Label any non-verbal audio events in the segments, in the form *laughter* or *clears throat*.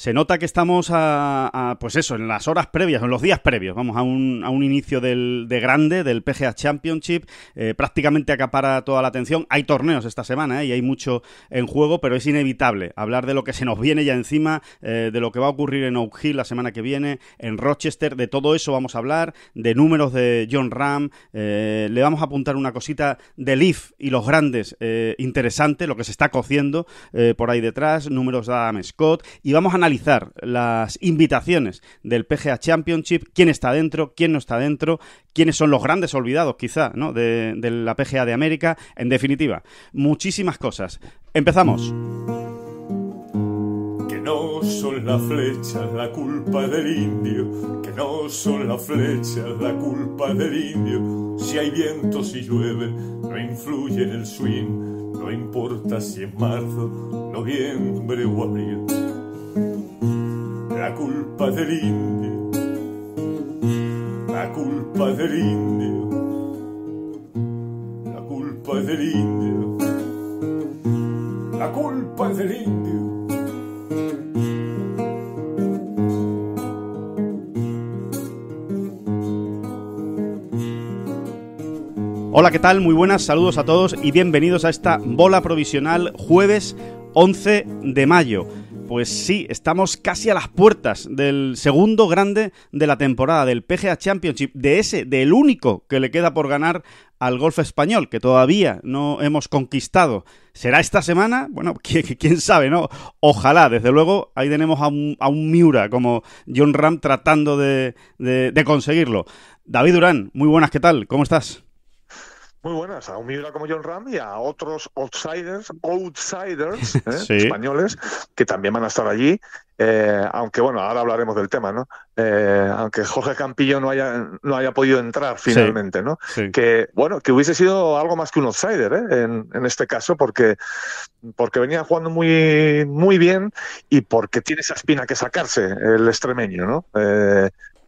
se nota que estamos a, pues eso, en las horas previas, en los días previos, vamos, a un, a un inicio del, de grande, del PGA Championship, eh, prácticamente acapara toda la atención. Hay torneos esta semana eh, y hay mucho en juego, pero es inevitable hablar de lo que se nos viene ya encima, eh, de lo que va a ocurrir en Oak Hill la semana que viene, en Rochester, de todo eso vamos a hablar, de números de John Ram, le vamos a apuntar una cosita de Leaf y los grandes, interesante, lo que se está cociendo por ahí detrás, números de Adam Scott, y vamos a analizar analizar las invitaciones del PGA Championship, quién está dentro, quién no está dentro, quiénes son los grandes olvidados quizá ¿no? de, de la PGA de América, en definitiva, muchísimas cosas. Empezamos. Que no son las flechas la culpa del indio, que no son las flechas la culpa del indio. Si hay viento, si llueve, no influye en el swing, no importa si es marzo, noviembre o abril. La culpa del indio, la culpa del indio, la culpa del indio, la culpa del indio. Hola, ¿qué tal? Muy buenas, saludos a todos y bienvenidos a esta bola provisional jueves 11 de mayo. Pues sí, estamos casi a las puertas del segundo grande de la temporada, del PGA Championship, de ese, del único que le queda por ganar al golf español, que todavía no hemos conquistado. ¿Será esta semana? Bueno, *laughs* quién, sabe, ¿no? Ojalá, desde luego, ahí tenemos a un, Miura como John Ram tratando de conseguirlo. David Durán, muy buenas, ¿qué tal? ¿Cómo estás? muy buenas, a un Miura como John Ram y a otros outsiders, outsiders *laughs* ¿eh? españoles que también van a estar allí. Eh, aunque bueno, ahora hablaremos del tema, ¿no? Eh, aunque Jorge Campillo no haya, no haya podido entrar finalmente, ¿no? Que bueno, que hubiese sido algo más que un outsider en, en, este caso, porque, porque venía jugando muy, muy bien y porque tiene esa espina que sacarse el extremeño, ¿no?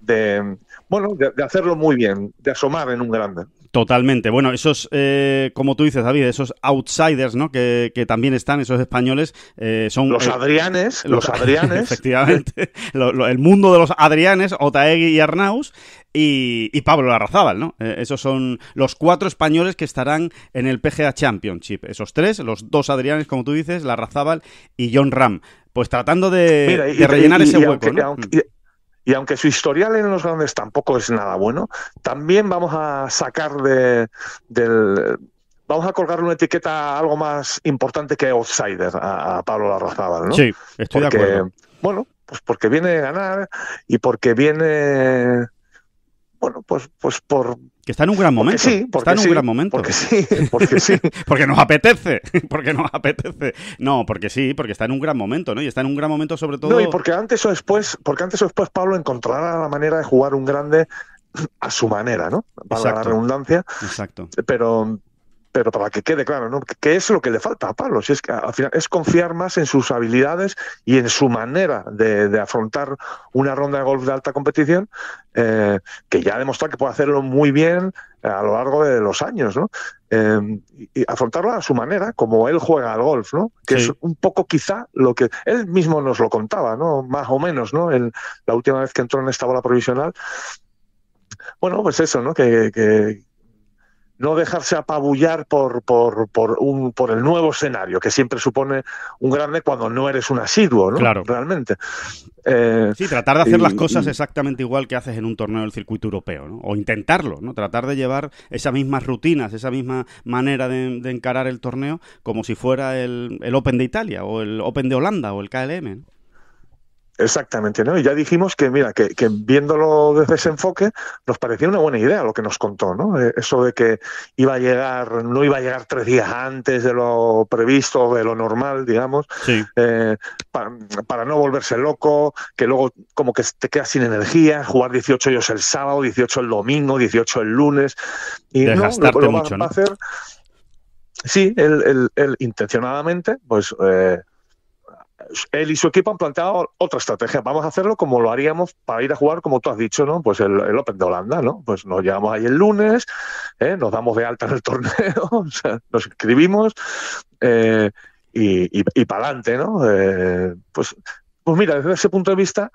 de, bueno, de hacerlo muy bien, de asomar en un grande. Totalmente. Bueno, esos, eh, como tú dices, David, esos outsiders, ¿no? Que, también están, esos españoles, eh, son... Los Adrianes, los, *laughs* Adrianes. efectivamente. el mundo de los Adrianes, Otaegui y Arnaus. Y, Pablo Larrazábal, ¿no? Eh, esos son los cuatro españoles que estarán en el PGA Championship. Esos tres, los dos Adrianes, como tú dices, Larrazábal y John Ram. Pues tratando de, rellenar ese hueco, mm y aunque su historial en los grandes tampoco es nada bueno, también vamos a sacar de, del... Vamos a colgar una etiqueta algo más importante que outsider a, Pablo Larrazábal, ¿no? Sí, estoy de acuerdo. Bueno, pues porque viene a ganar y porque viene bueno, pues, pues por, que está en un gran momento. Porque sí, porque está en un gran momento. Porque sí, porque *laughs* nos apetece, *laughs* porque nos apetece. No, porque sí, porque está en un gran momento, ¿no? Y está en un gran momento sobre todo. No, y porque antes o después, porque antes o después Pablo encontrará la manera de jugar un grande a su manera, ¿no? Para la redundancia. Exacto. Pero, pero para que quede claro, ¿no? ¿Qué es lo que le falta a Pablo, si es que al final es confiar más en sus habilidades y en su manera de, afrontar una ronda de golf de alta competición, eh, que ya ha demostrado que puede hacerlo muy bien eh, a lo largo de los años, ¿no? Em, y afrontarlo a su manera, como él juega al golf, ¿no? Que es un poco quizá lo que él mismo nos lo contaba, ¿no? Más o menos, ¿no? El, la última vez que entró en esta bola provisional. Bueno, pues eso, ¿no? que no dejarse apabullar por, por, por, un, por el nuevo escenario, que siempre supone un grande cuando no eres un asiduo, ¿no? Claro. Realmente. Eh, sí, tratar de hacer las cosas exactamente igual que haces en un torneo del circuito europeo, ¿no? O intentarlo, ¿no? Tratar de llevar esas mismas rutinas, esa misma manera de, encarar el torneo como si fuera el, el Open de Italia o el Open de Holanda o el KLM. Exactamente, ¿no? Y ya dijimos que, mira, que, que, viéndolo desde ese enfoque, nos parecía una buena idea lo que nos contó, ¿no? Eh, eso de que iba a llegar, no iba a llegar tres días antes de lo previsto, de lo normal, digamos, eh, para, no volverse loco, que luego como que te quedas sin energía, jugar 18 ellos el sábado, 18 el domingo, 18 el lunes, y no, lo, lo a hacer. Sí, él, intencionadamente, pues eh, él y su equipo han planteado otra estrategia. Vamos a hacerlo como lo haríamos para ir a jugar, como tú has dicho, ¿no? Pues el, Open de Holanda, ¿no? Pues nos llevamos ahí el lunes, ¿eh? nos damos de alta en el *laughs* torneo, nos inscribimos eh, y, y, para adelante, ¿no? Eh, pues, pues mira, desde ese punto de vista,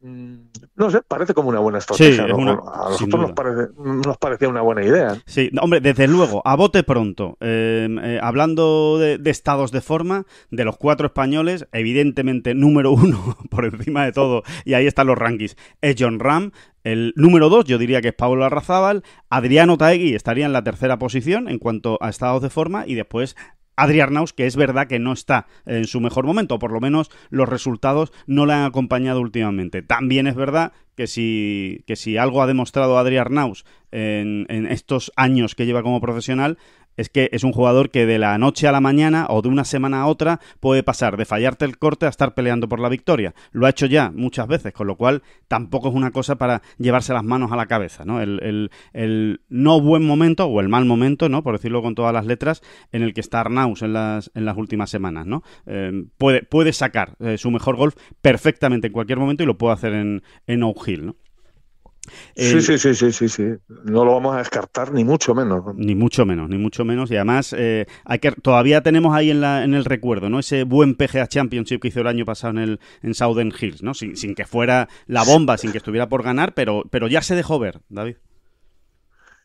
Mm. No sé, parece como una buena estrategia. a nosotros nos, parecía una buena idea. Sí, hombre, desde luego, a bote pronto. Eh, eh, hablando de, estados de forma, de los cuatro españoles, evidentemente número uno *laughs* por encima de todo, y ahí están los rankings, es John Ram. El número dos yo diría que es Pablo Arrazábal. Adriano Taegui estaría en la tercera posición en cuanto a estados de forma y después Adrián que es verdad que no está en su mejor momento, por lo menos los resultados no le han acompañado últimamente. También es verdad que si, si algo ha demostrado Adrián en, en, estos años que lleva como profesional, es que es un jugador que de la noche a la mañana o de una semana a otra puede pasar de fallarte el corte a estar peleando por la victoria. Lo ha hecho ya muchas veces, con lo cual tampoco es una cosa para llevarse las manos a la cabeza. ¿no? El, no buen momento o el mal momento, ¿no? por decirlo con todas las letras, en el que está Arnaus en las, en las últimas semanas. ¿no? Eh, puede, puede sacar eh, su mejor golf perfectamente en cualquier momento y lo puede hacer en, en Oak Hill. ¿no? Sí, Sí, sí, sí, sí, sí, No lo vamos a descartar ni mucho menos. Ni mucho menos, ni mucho menos. Y además, eh, hay que, todavía tenemos ahí en, la, en el recuerdo, ¿no? Ese buen PGA Championship que hizo el año pasado en, el, en Southern Hills, ¿no? Sin, que fuera la bomba, sin que estuviera por ganar, pero, pero ya se dejó ver, David.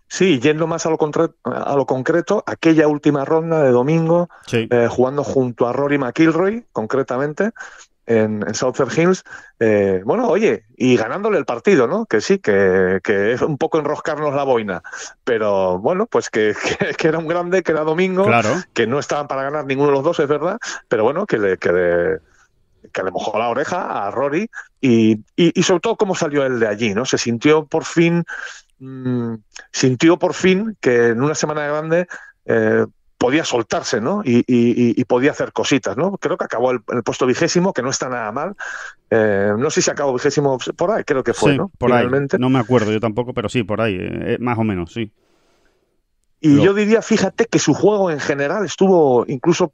Sí, yendo más a lo, a lo concreto, aquella última ronda de domingo, eh, jugando junto a Rory McIlroy, concretamente, en, en Hills, eh, bueno, oye, y ganándole el partido, ¿no? Que sí, que, es un poco enroscarnos la boina, pero bueno, pues que, *laughs* era un grande, que era domingo, que no estaban para ganar ninguno de los dos, es verdad, pero bueno, que le, que le, mojó la oreja a Rory y, sobre todo cómo salió él de allí, ¿no? Se sintió por fin, mm, sintió por fin que en una semana grande... Eh, podía soltarse, ¿no? Y, podía hacer cositas, ¿no? Creo que acabó el, puesto vigésimo, que no está nada mal. Eh, no sé si acabó vigésimo por ahí, creo que fue, ¿no? No me acuerdo yo tampoco, pero sí, por ahí, eh, más o menos, sí. Y yo diría, fíjate que su juego en general estuvo incluso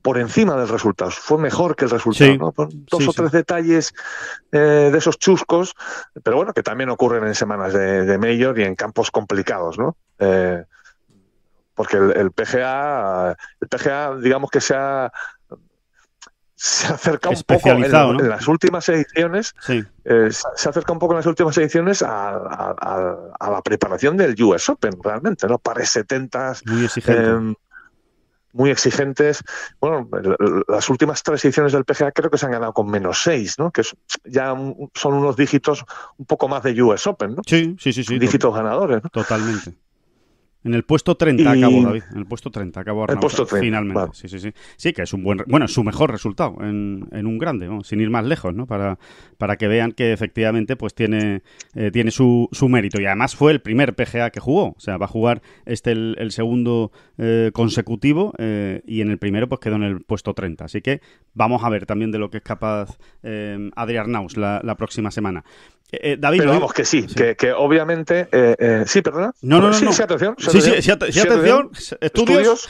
por encima del resultado. Fue mejor que el resultado. por ¿no? Dos o tres detalles eh, de esos chuscos, pero bueno, que también ocurren en semanas de, de mayor y en campos complicados, ¿no? Eh, porque el, PGA, el PGA, digamos que se ha se acerca un poco en, las últimas ediciones eh, se acerca un poco en las últimas ediciones a, la preparación del US Open realmente no pares 70 muy, exigentes, em, muy exigentes bueno las últimas tres ediciones del PGA creo que se han ganado con menos seis, no que ya son unos dígitos un poco más de US Open no sí sí sí sí dígitos ganadores totalmente en el puesto 30 acabó, David. En el puesto 30 acabó Arnaud. el puesto finalmente. Sí, sí, sí. Sí, que es un buen... Bueno, su mejor resultado en, un grande, sin ir más lejos, ¿no? Para, que vean que efectivamente pues tiene, eh, tiene su, mérito. Y además fue el primer PGA que jugó. O sea, va a jugar este el, segundo eh, consecutivo eh, y en el primero pues quedó en el puesto 30. Así que vamos a ver también de lo que es capaz Adrián Naus la, la próxima semana. Eh, eh, David, Pero vamos, que sí, Que, que, obviamente. Eh, sí, perdona. No, no, no. Sí, no. sí atención. atención. Estudios.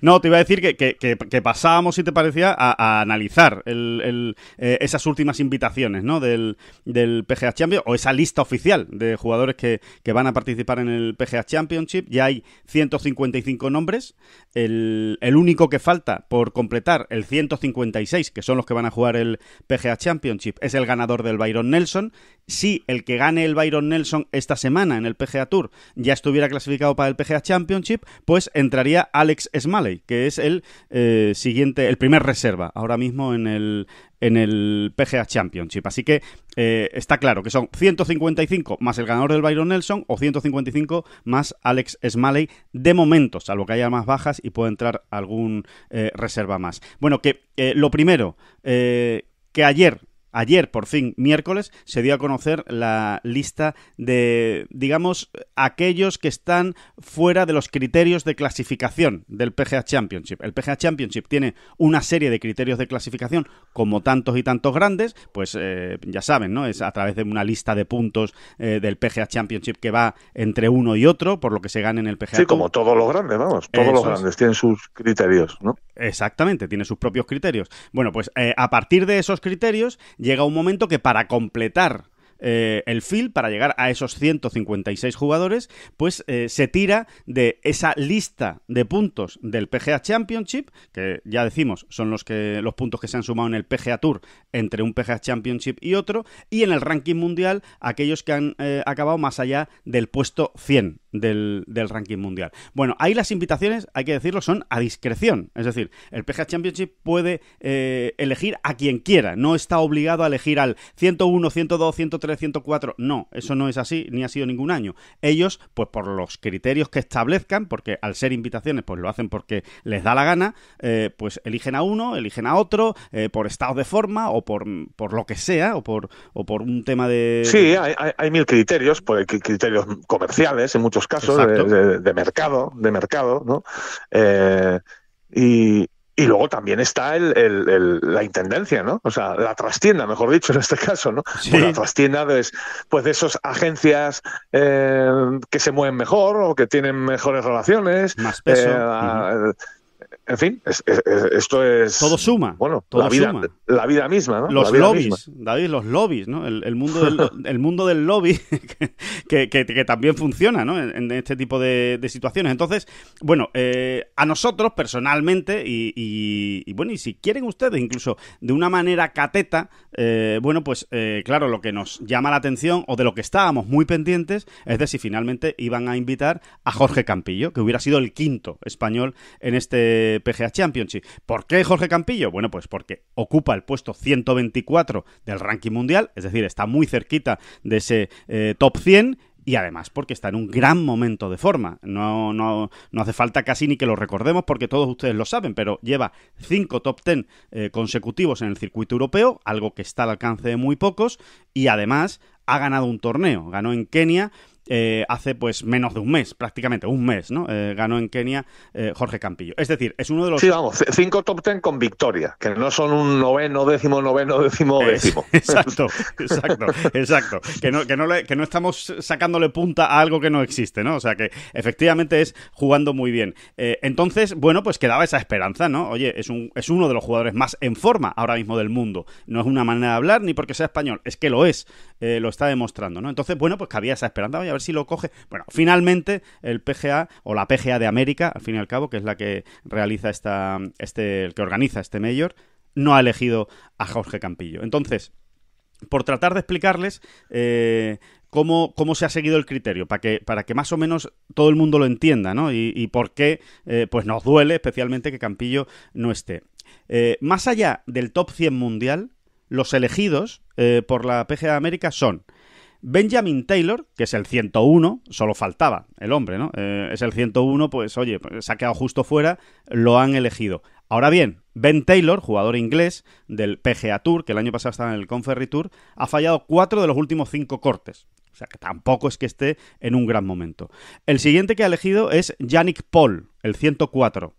no, te iba a decir que, que pasábamos, si te parecía, a, analizar el, el, esas últimas invitaciones ¿no? del, del PGA Championship, o esa lista oficial de jugadores que, van a participar en el PGA Championship. Ya hay 155 nombres. El, el único que falta por completar, el 156, que son los que van a jugar el PGA Championship, es el ganador del Byron Nelson. Si el que gane el Byron Nelson esta semana en el PGA Tour ya estuviera clasificado para el PGA Championship, pues entraría Alex Smalley, que es el eh, siguiente, el primer reserva ahora mismo en el, en el PGA Championship. Así que eh, está claro que son 155 más el ganador del Byron Nelson o 155 más Alex Smalley de momento, salvo que haya más bajas y pueda entrar algún eh, reserva más. Bueno, que lo primero, que ayer Ayer, por fin, miércoles, se dio a conocer la lista de, digamos, aquellos que están fuera de los criterios de clasificación del PGA Championship. El PGA Championship tiene una serie de criterios de clasificación, como tantos y tantos grandes, pues eh, ya saben, ¿no? Es a través de una lista de puntos eh, del PGA Championship que va entre uno y otro, por lo que se gana en el PGA. Sí, como todos los grandes, vamos, todos los grandes tienen sus criterios, ¿no? Exactamente, tiene sus propios criterios. Bueno, pues eh, a partir de esos criterios llega un momento que para completar eh, el fil para llegar a esos 156 jugadores, pues eh, se tira de esa lista de puntos del PGA Championship, que ya decimos son los, que, los puntos que se han sumado en el PGA Tour entre un PGA Championship y otro, y en el ranking mundial aquellos que han eh, acabado más allá del puesto 100 del, ranking mundial. Bueno, ahí las invitaciones, hay que decirlo, son a discreción. Es decir, el PGA Championship puede eh, elegir a quien quiera, no está obligado a elegir al 101, 102, 103, 104. No, eso no es así, ni ha sido ningún año. Ellos, pues por los criterios que establezcan, porque al ser invitaciones, pues lo hacen porque les da la gana, eh, pues eligen a uno, eligen a otro, eh, por estado de forma o por, lo que sea, o por, o por un tema de... Sí, hay, mil criterios, por criterios comerciales en muchos casos de, mercado, de mercado, ¿no? Eh, y, luego también está el, la intendencia, ¿no? O sea, la trastienda, mejor dicho, en este caso, ¿no? Pues la trastienda es pues de esas agencias eh, que se mueven mejor o que tienen mejores relaciones. Más peso. Eh, en fin, esto es. Todo suma. Bueno, todo la, vida, suma. la vida misma, ¿no? Los lobbies, David, los lobbies, ¿no? El, mundo, del, *laughs* mundo del lobby *laughs* que, también funciona, ¿no? En, este tipo de, situaciones. Entonces, bueno, eh, a nosotros personalmente, y, bueno, y si quieren ustedes, incluso de una manera cateta, eh, bueno, pues eh, claro, lo que nos llama la atención o de lo que estábamos muy pendientes es de si finalmente iban a invitar a Jorge Campillo, que hubiera sido el quinto español en este PGA Championship. ¿Por qué Jorge Campillo? Bueno, pues porque ocupa el puesto 124 del ranking mundial, es decir, está muy cerquita de ese eh, top 100 y además porque está en un gran momento de forma. No, no, no, hace falta casi ni que lo recordemos porque todos ustedes lo saben, pero lleva cinco top 10 eh, consecutivos en el circuito europeo, algo que está al alcance de muy pocos, y además ha ganado un torneo. Ganó en Kenia eh, hace pues menos de un mes, prácticamente un mes, ¿no? Eh, ganó en Kenia eh, Jorge Campillo. Es decir, es uno de los... Sí, vamos, cinco top ten con victoria, que no son un noveno, décimo, noveno, *laughs* décimo, décimo. *laughs* exacto, exacto, exacto. Que no, estamos sacándole punta a algo que no existe, ¿no? O sea que efectivamente es jugando muy bien. entonces, bueno, pues quedaba esa esperanza, ¿no? Oye, es, es uno de los jugadores más en forma ahora mismo del mundo. No es una manera de hablar ni porque sea español, es que lo es, lo está demostrando, ¿no? Entonces, bueno, pues que había esa esperanza ver si lo coge. Bueno, finalmente el PGA o la PGA de América, al fin y al cabo, que es la que realiza esta, este, el que organiza este mayor, no ha elegido a Jorge Campillo. Entonces, por tratar de explicarles eh, Cómo, se ha seguido el criterio, para que, para que más o menos todo el mundo lo entienda, ¿no? Y, por qué eh, pues nos duele especialmente que Campillo no esté. Eh, más allá del top 100 mundial, los elegidos por la PGA de América son Benjamin Taylor, que es el 101, solo faltaba el hombre, ¿no? Eh, es el 101, pues oye, se ha quedado justo fuera, lo han elegido. Ahora bien, Ben Taylor, jugador inglés del PGA Tour, que el año pasado estaba en el Conferry Tour, ha fallado cuatro de los últimos cinco cortes. O sea que tampoco es que esté en un gran momento. El siguiente que ha elegido es Yannick Paul, el 104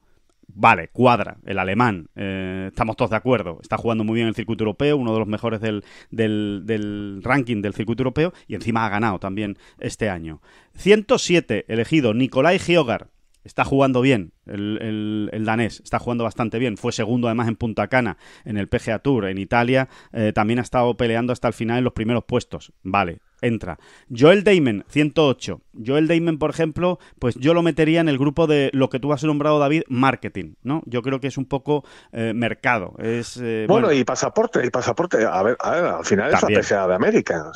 vale, cuadra, el alemán, eh, estamos todos de acuerdo, está jugando muy bien el circuito europeo, uno de los mejores del, ranking del circuito europeo y encima ha ganado también este año. 107, elegido Nikolai Giogar, está jugando bien el, el, danés, está jugando bastante bien. Fue segundo además en Punta Cana, en el PGA Tour, en Italia. Eh, también ha estado peleando hasta el final en los primeros puestos. Vale, entra. Joel Damon, 108. Joel Damon, por ejemplo, pues yo lo metería en el grupo de lo que tú has nombrado, David, marketing, ¿no? Yo creo que es un poco eh, mercado. Es, eh, bueno, y pasaporte, y pasaporte. A ver, al final es pesada de América.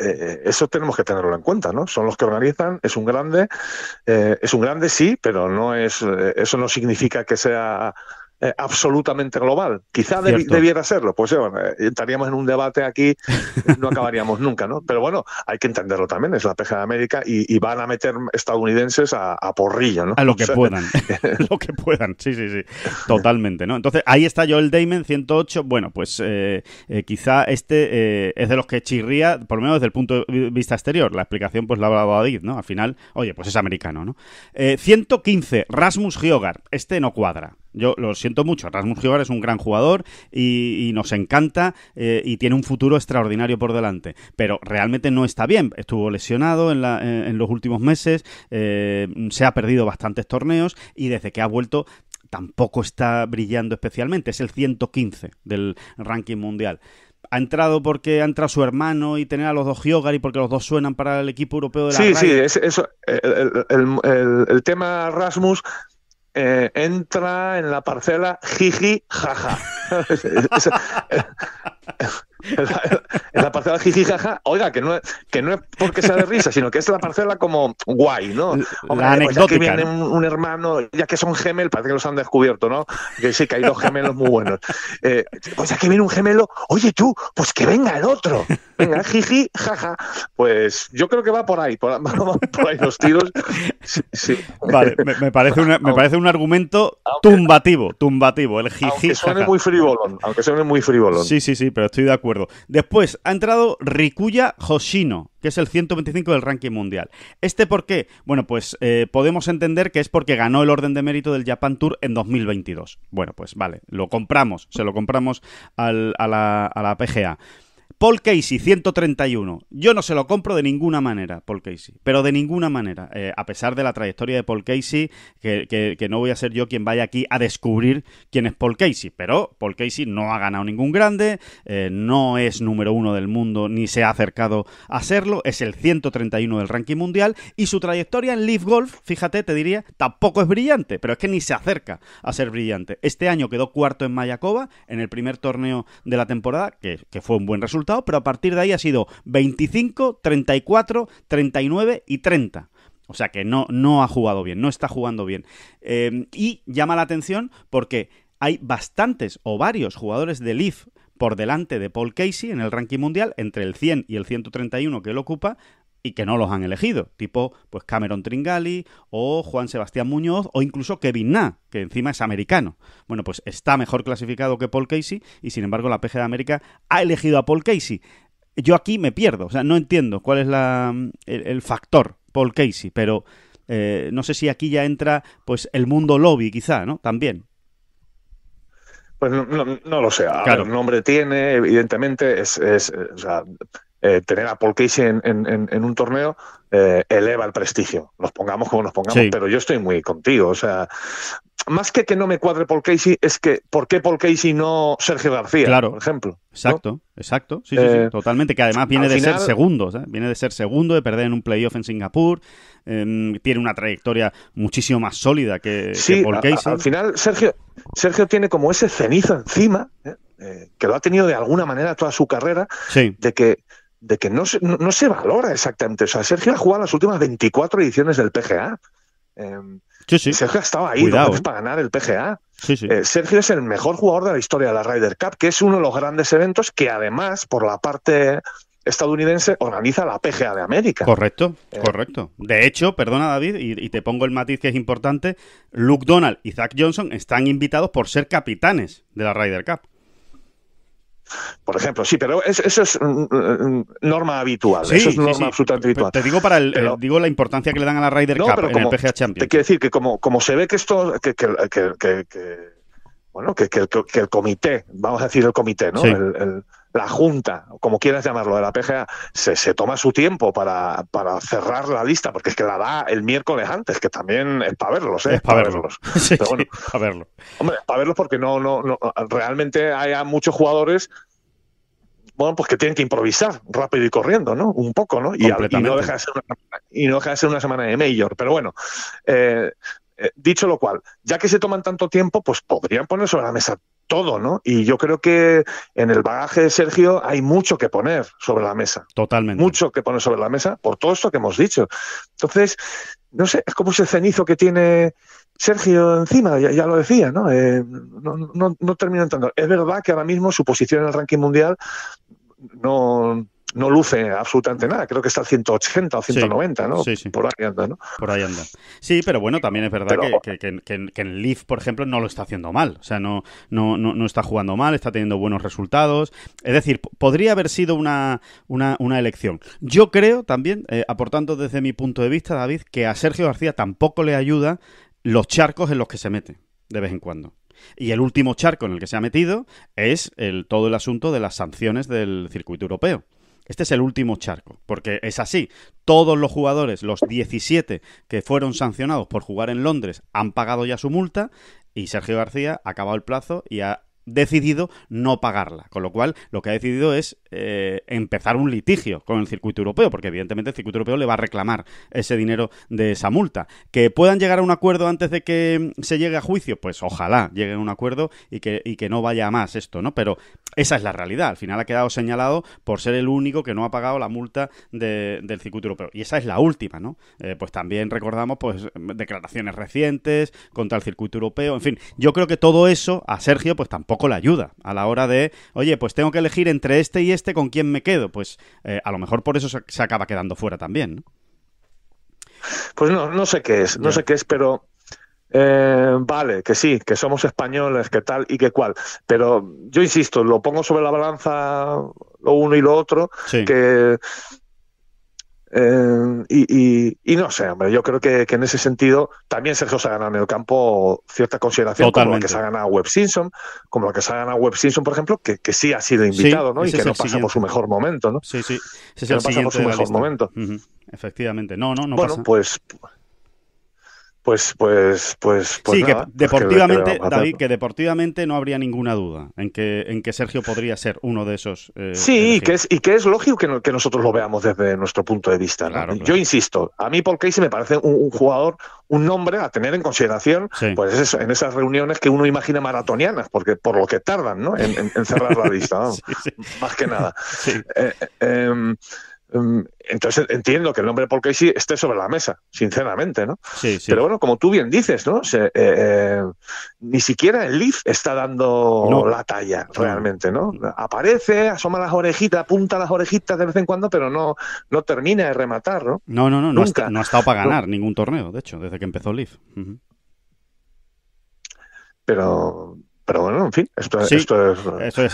Eh, eso tenemos que tenerlo en cuenta, ¿no? Son los que organizan, es un grande, es un grande sí, pero no es, eso no significa que sea eh, absolutamente global. Quizá debiera serlo, pues eh, eh, estaríamos en un debate aquí, *laughs* no acabaríamos nunca, ¿no? Pero bueno, hay que entenderlo también, es la peja de América y, van a meter estadounidenses a, a porrillo, ¿no? A lo que puedan, *laughs* *laughs* lo que puedan, sí, sí, sí, totalmente, ¿no? Entonces, ahí está Joel Damon, 108, bueno, pues quizá este es de los que chirría, por lo menos desde el punto de vista exterior, la explicación pues la hablado David, ¿no? Al final, oye, pues es americano, ¿no? 115, Rasmus Hyogar, este no cuadra. Yo lo siento mucho, Rasmus Gibar es un gran jugador y, nos encanta eh, y tiene un futuro extraordinario por delante, pero realmente no está bien. Estuvo lesionado en, los últimos meses, eh, se ha perdido bastantes torneos y desde que ha vuelto tampoco está brillando especialmente. Es el 115 del ranking mundial ha entrado porque ha entrado su hermano y tener a los dos Giogar y porque los dos suenan para el equipo europeo de la Sí, sí, eso, el, tema Rasmus eh, entra en la parcela jiji jaja. *laughs* Es la, parcela jiji jaja Oiga, que no, que no es porque sea de risa, sino que es la parcela como guay, ¿no? la pues ya que viene un, hermano, ya que son gemelos, parece que los han descubierto, ¿no? Que sí, que hay dos gemelos muy buenos. o eh, pues ya que viene un gemelo, oye tú, pues que venga el otro. Venga, jiji, jaja. Pues yo creo que va por ahí, por, *laughs* por ahí los tiros. Sí, Vale, me, parece me parece un argumento tumbativo, tumbativo, el jiji. Aunque suene muy frivolón, aunque suene muy frivolón. Sí, sí, sí, pero estoy de acuerdo. Después ha entrado Rikuya Hoshino, que es el 125 del ranking mundial. ¿Este por qué? Bueno, pues eh, podemos entender que es porque ganó el orden de mérito del Japan Tour en 2022. Bueno, pues vale, lo compramos, se lo compramos a, la, a la PGA. Paul Casey, 131. Yo no se lo compro de ninguna manera, Paul Casey. Pero de ninguna manera. Eh, a pesar de la trayectoria de Paul Casey, que, no voy a ser yo quien vaya aquí a descubrir quién es Paul Casey. Pero Paul Casey no ha ganado ningún grande, eh, no es número uno del mundo ni se ha acercado a serlo. Es el 131 del ranking mundial. Y su trayectoria en Leaf Golf, fíjate, te diría, tampoco es brillante. Pero es que ni se acerca a ser brillante. Este año quedó cuarto en Mayakoba, en el primer torneo de la temporada, que fue un buen resultado pero a partir de ahí ha sido 25, 34, 39 y 30. O sea que no, no ha jugado bien, no está jugando bien. Eh, y llama la atención porque hay bastantes o varios jugadores de Leaf por delante de Paul Casey en el ranking mundial, entre el 100 y el 131 que él ocupa, y que no los han elegido, tipo pues Cameron Tringali o Juan Sebastián Muñoz o incluso Kevin Na, que encima es americano. Bueno, pues está mejor clasificado que Paul Casey y sin embargo la PGA de América ha elegido a Paul Casey. Yo aquí me pierdo, o sea, no entiendo cuál es la, mm, el, factor Paul Casey, pero eh, no sé si aquí ya entra pues el mundo lobby quizá, ¿no? También. Pues no, lo sé. Claro. nombre tiene, evidentemente, es, eh, eh, tener a Paul Casey en, un torneo eh, eleva el prestigio. Nos pongamos como nos pongamos, pero yo estoy muy contigo. O sea, más que que no me cuadre Paul Casey, es que ¿por qué Paul Casey no Sergio García, claro. por ejemplo? Exacto, exacto. Sí, sí, eh, totalmente. Que además viene de ser segundo, viene de ser segundo, de perder en un playoff en Singapur. Em, tiene una trayectoria muchísimo más sólida que, Paul Casey. al final, Sergio, Sergio tiene como ese cenizo encima, que lo ha tenido de alguna manera toda su carrera, de que de que no se, no, se valora exactamente. O sea, Sergio ha jugado las últimas 24 ediciones del PGA. Em, Sergio ha estado ahí ¿eh? para ganar el PGA. Eh, Sergio es el mejor jugador de la historia de la Ryder Cup, que es uno de los grandes eventos que además, por la parte estadounidense, organiza la PGA de América. Correcto, eh, correcto. De hecho, perdona David, y, y, te pongo el matiz que es importante, Luke Donald y Zach Johnson están invitados por ser capitanes de la Ryder Cup. Por ejemplo, sí, pero eso es mm, mm, mm, norma habitual. eso es norma absolutamente habitual. Te digo para el, eh, digo la importancia que le dan a la Ryder Cup pero en como, el PGA Champions. Te quiero decir que como, como se ve que esto que, bueno, que, que, que, el comité, vamos a decir el comité, ¿no? el, la Junta, como quieras llamarlo, de la PGA, se, se toma su tiempo para, cerrar la lista, porque es que la da el miércoles antes, que también es para verlos, para verlos. *laughs* Pero bueno, *laughs* para verlos. Hombre, para verlos porque no, no, no, realmente hay muchos jugadores bueno, pues que tienen que improvisar rápido y corriendo, ¿no? Un poco, ¿no? Y, y no, deja de ser una, y no deja de ser una semana de mayor. Pero bueno, eh, eh, dicho lo cual, ya que se toman tanto tiempo, pues podrían poner sobre la mesa todo, ¿no? Y yo creo que en el bagaje de Sergio hay mucho que poner sobre la mesa. Totalmente. Mucho que poner sobre la mesa por todo esto que hemos dicho. Entonces, no sé, es como ese cenizo que tiene Sergio encima, ya, lo decía, ¿no? Eh, no, no, no termino entrando. Es verdad que ahora mismo su posición en el ranking mundial no, no luce absolutamente nada. Creo que está al 180 o 190, ¿no? Sí, sí. Por ahí anda, ¿no? Por ahí anda. Sí, pero bueno, también es verdad que, que, que, el Leaf, por ejemplo, no lo está haciendo mal. O sea, no, no, no, está jugando mal, está teniendo buenos resultados. Es decir, podría haber sido una, elección. Yo creo también, eh, aportando desde mi punto de vista, David, que a Sergio García tampoco le ayuda los charcos en los que se mete de vez en cuando. Y el último charco en el que se ha metido es el, todo el asunto de las sanciones del circuito europeo. Este es el último charco, porque es así. Todos los jugadores, los 17 que fueron sancionados por jugar en Londres, han pagado ya su multa y Sergio García ha acabado el plazo y ha decidido no pagarla. Con lo cual, lo que ha decidido es eh, empezar un litigio con el circuito europeo, porque evidentemente el circuito europeo le va a reclamar ese dinero de esa multa. ¿Que puedan llegar a un acuerdo antes de que mm, se llegue a juicio? Pues ojalá lleguen a un acuerdo y que, que no vaya más esto, ¿no? Pero esa es la realidad. Al final ha quedado señalado por ser el único que no ha pagado la multa del circuito europeo. Y esa es la última, ¿no? Eh, pues también recordamos pues declaraciones recientes contra el circuito europeo. En fin, yo creo que todo eso a Sergio pues tampoco la ayuda a la hora de, oye, pues tengo que elegir entre este y este con quién me quedo. Pues eh, a lo mejor por eso se, acaba quedando fuera también. Pues no, no sé qué es, no sé qué es, pero eh, vale, que sí, que somos españoles, que tal y que cual. Pero yo insisto, lo pongo sobre la balanza lo uno y lo otro, que eh, y, no sé, hombre, yo creo que, en ese sentido también Sergio se ha ganado en el campo cierta consideración como la que se ha ganado Web Simpson, como la que se ha ganado Web Simpson, por ejemplo, que, sí ha sido invitado, ¿no? Y que no pasamos su mejor momento, ¿no? Sí, sí. su mejor momento. Efectivamente. No, no, no. Bueno, pues pues, pues, pues, pues sí, que deportivamente, David, que deportivamente no habría ninguna duda en que, en que Sergio podría ser uno de esos. Eh, sí, y que, es, y que es lógico que, que nosotros lo veamos desde nuestro punto de vista. Yo insisto, a mí Paul Casey me parece un, jugador, un nombre a tener en consideración, pues eso, en esas reuniones que uno imagina maratonianas, porque por lo que tardan, ¿no? En, cerrar la lista, *laughs* más que nada. Sí. Eh, eh, em, Em, entonces entiendo que el nombre de Paul Casey esté sobre la mesa, sinceramente, ¿no? Pero bueno, como tú bien dices, ¿no? Eh, eh, ni siquiera el Leaf está dando la talla realmente, ¿no? Aparece, asoma las orejitas, apunta las orejitas de vez en cuando, pero no, no termina de rematar, ¿no? No, no, no, no, ha, estado para ganar ningún torneo, de hecho, desde que empezó el Leaf. Pero pero bueno, en fin, esto, es,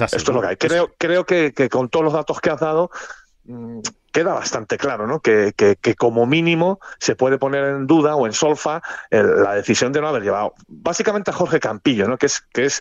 así, lo que hay. Creo, que con todos los datos que has dado, mm, queda bastante claro ¿no? que, que, como mínimo se puede poner en duda o en solfa la decisión de no haber llevado básicamente a Jorge Campillo, ¿no? que es, que es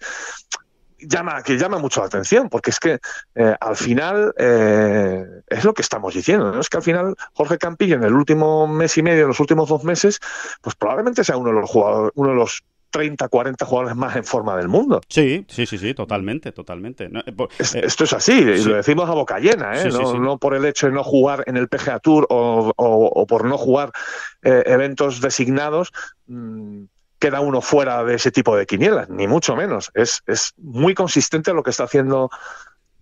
llama, que llama mucho la atención, porque es que eh, al final eh, es lo que estamos diciendo, ¿no? Es que al final Jorge Campillo en el último mes y medio, en los últimos dos meses, pues probablemente sea uno de los jugadores, uno de los 30, 40 jugadores más en forma del mundo. Sí, sí, sí, sí, totalmente, totalmente. Eh, eh, esto es así, y lo decimos a boca llena, ¿eh? no, por el hecho de no jugar en el PGA Tour o, por no jugar eh, eventos designados. Mm, queda uno fuera de ese tipo de quinielas, ni mucho menos. Es, es muy consistente lo que está haciendo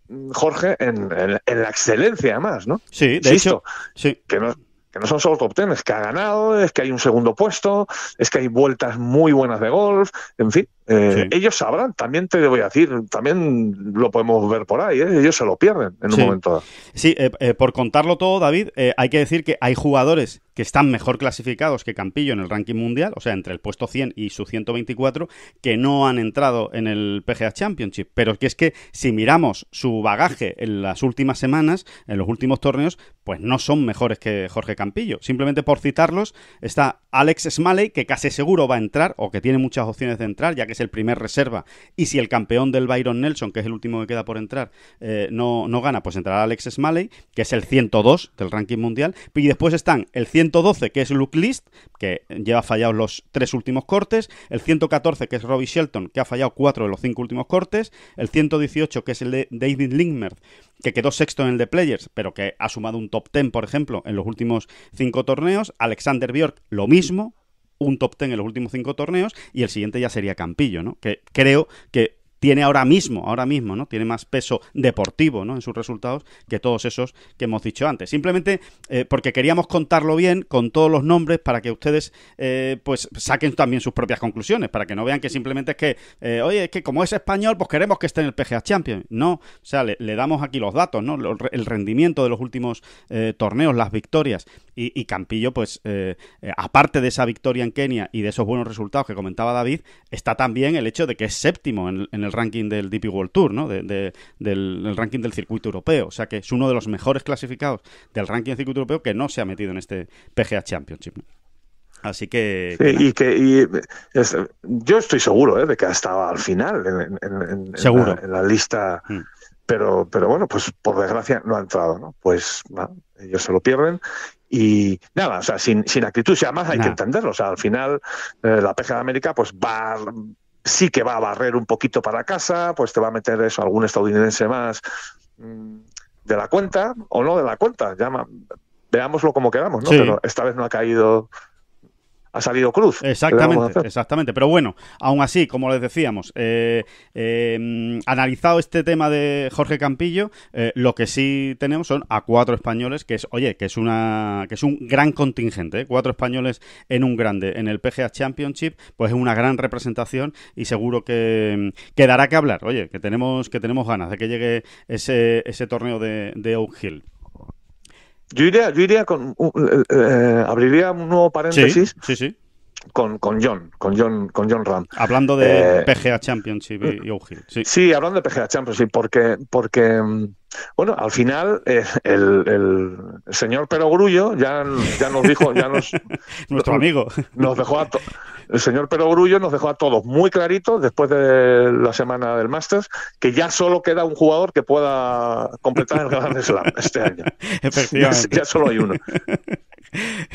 mm, Jorge en, la excelencia, además, ¿no? Sí, de hecho, sí. Que no, que no son solo top ten, es que ha ganado, es que hay un segundo puesto, es que hay vueltas muy buenas de golf, en fin, eh, ellos sabrán, también te voy a decir, también lo podemos ver por ahí, ¿eh? ellos se lo pierden en un momento dado. Sí, eh, por contarlo todo, David, hay que decir que hay jugadores que están mejor clasificados que Campillo en el ranking mundial, o sea, entre el puesto 100 y su 124, que no han entrado en el PGA Championship. Pero que es que si miramos su bagaje en las últimas semanas, en los últimos torneos, pues no son mejores que Jorge Campillo. Simplemente por citarlos, está Alex Smalley, que casi seguro va a entrar, o que tiene muchas opciones de entrar, ya que el primer reserva, y si el campeón del Byron Nelson, que es el último que queda por entrar, eh, no, gana, pues entrará Alex Smalley, que es el 102 del ranking mundial, y después están el 112, que es Luke List, que lleva fallados los tres últimos cortes, el 114, que es Robbie Shelton, que ha fallado cuatro de los cinco últimos cortes, el 118, que es el de David Lingmer, que quedó sexto en el de Players, pero que ha sumado un top ten, por ejemplo, en los últimos cinco torneos, Alexander Bjork, lo mismo, un top ten en los últimos cinco torneos y el siguiente ya sería Campillo, ¿no? Que creo que tiene ahora mismo, ahora mismo, ¿no? Tiene más peso deportivo, ¿no? En sus resultados que todos esos que hemos dicho antes. Simplemente eh, porque queríamos contarlo bien, con todos los nombres, para que ustedes, eh, pues, saquen también sus propias conclusiones, para que no vean que simplemente es que, eh, oye, es que como es español, pues queremos que esté en el PGA Champions. No, o sea, le, damos aquí los datos, ¿no? El rendimiento de los últimos torneos, las victorias. Y, Campillo, pues, aparte de esa victoria en Kenia y de esos buenos resultados que comentaba David, está también el hecho de que es séptimo en el ranking del DP World Tour, ¿no? del, ranking del circuito europeo. O sea que es uno de los mejores clasificados del ranking del circuito europeo que no se ha metido en este PGA Championship. Así que. y que yo estoy seguro ¿eh? de que ha estado al final en, La, lista. Mm. Pero, pero bueno, pues por desgracia no ha entrado, ¿no? Pues bueno, ellos se lo pierden y nada, o sea, sin, sin actitud, y además hay que entenderlo, o sea, al final eh, la PGA de América pues va, sí que va a barrer un poquito para casa, pues te va a meter eso algún estadounidense más mm, de la cuenta o no de la cuenta, veámoslo como queramos, ¿no? Pero esta vez no ha caído ha salido cruz. Exactamente, exactamente. Pero bueno, aún así, como les decíamos, eh, eh, analizado este tema de Jorge Campillo, eh, lo que sí tenemos son a cuatro españoles, que es, oye, que es una, que es un gran contingente, cuatro españoles en un grande, en el PGA Championship, pues es una gran representación y seguro que, quedará que hablar. Oye, que tenemos, que tenemos ganas de que llegue ese, ese torneo de, de Oak Hill. Yo iría, con. Eh, eh, abriría un nuevo paréntesis. Sí, sí, Con, con, John, con John, con John Ram. Hablando de eh, PGA Championship y, Sí. hablando de PGA Championship, porque, porque mm, bueno, al final eh, el, señor Perogrullo ya, ya nos dijo, ya nos... *laughs* Nuestro amigo. Nos dejó a el señor Perogrullo nos dejó a todos muy clarito después de la semana del Masters que ya solo queda un jugador que pueda completar el Grand Slam este año. Ya, *laughs* ya, solo hay uno.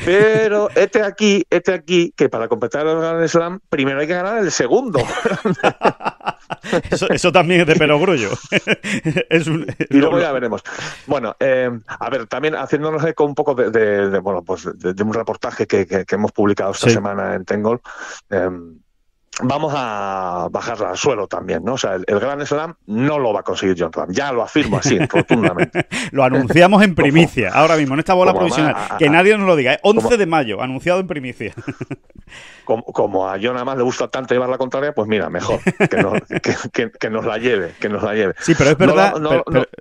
Pero este aquí, este aquí, que para completar el Grand Slam primero hay que ganar el segundo. *laughs* *laughs* eso, también es de pelo *laughs* es y luego ya veremos. Bueno, eh, a ver, también haciéndonos eco un poco de, bueno, pues de, un reportaje que, hemos publicado esta semana en Tengol. Eh, vamos a bajarla al suelo también, ¿no? O sea, el, Gran Slam no lo va a conseguir John Ram. Ya lo afirmo así, afortunadamente. *laughs* lo anunciamos en primicia, ahora mismo, en esta bola provisional. que nadie nos lo diga. 11 ¿eh? de mayo, anunciado en primicia. *laughs* como, a John además le gusta tanto llevar la contraria, pues mira, mejor *laughs* que nos, la lleve, que nos la lleve. Sí, pero es verdad,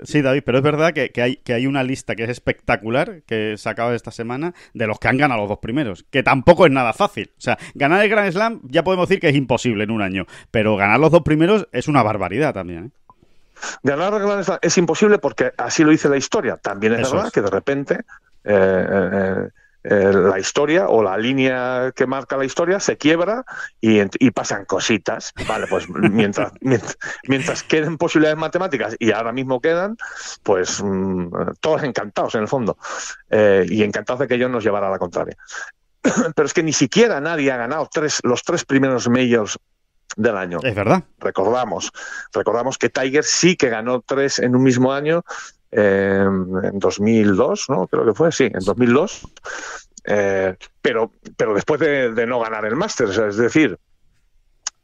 sí, David, pero es verdad que, hay, que hay una lista que es espectacular, que se acaba esta semana, de los que han ganado los dos primeros, que tampoco es nada fácil. O sea, ganar el Gran Slam ya podemos decir que es imposible en un año, pero ganar los dos primeros es una barbaridad también. ¿eh? Ganar es imposible porque así lo dice la historia. También es verdad que de repente eh, eh, la historia o la línea que marca la historia se quiebra y, pasan cositas. Vale, pues *laughs* mientras, mientras, queden posibilidades matemáticas y ahora mismo quedan, pues mm, todos encantados en el fondo y encantados de que ellos nos llevara a la contraria. *coughs* pero es que ni siquiera nadie ha ganado tres, los tres primeros majors del año. Es verdad. Recordamos, recordamos que Tiger sí que ganó tres en un mismo año, em, en 2002, ¿no? Creo que fue, sí, en 2002. Eh, pero, pero después de, no ganar el Masters, es decir,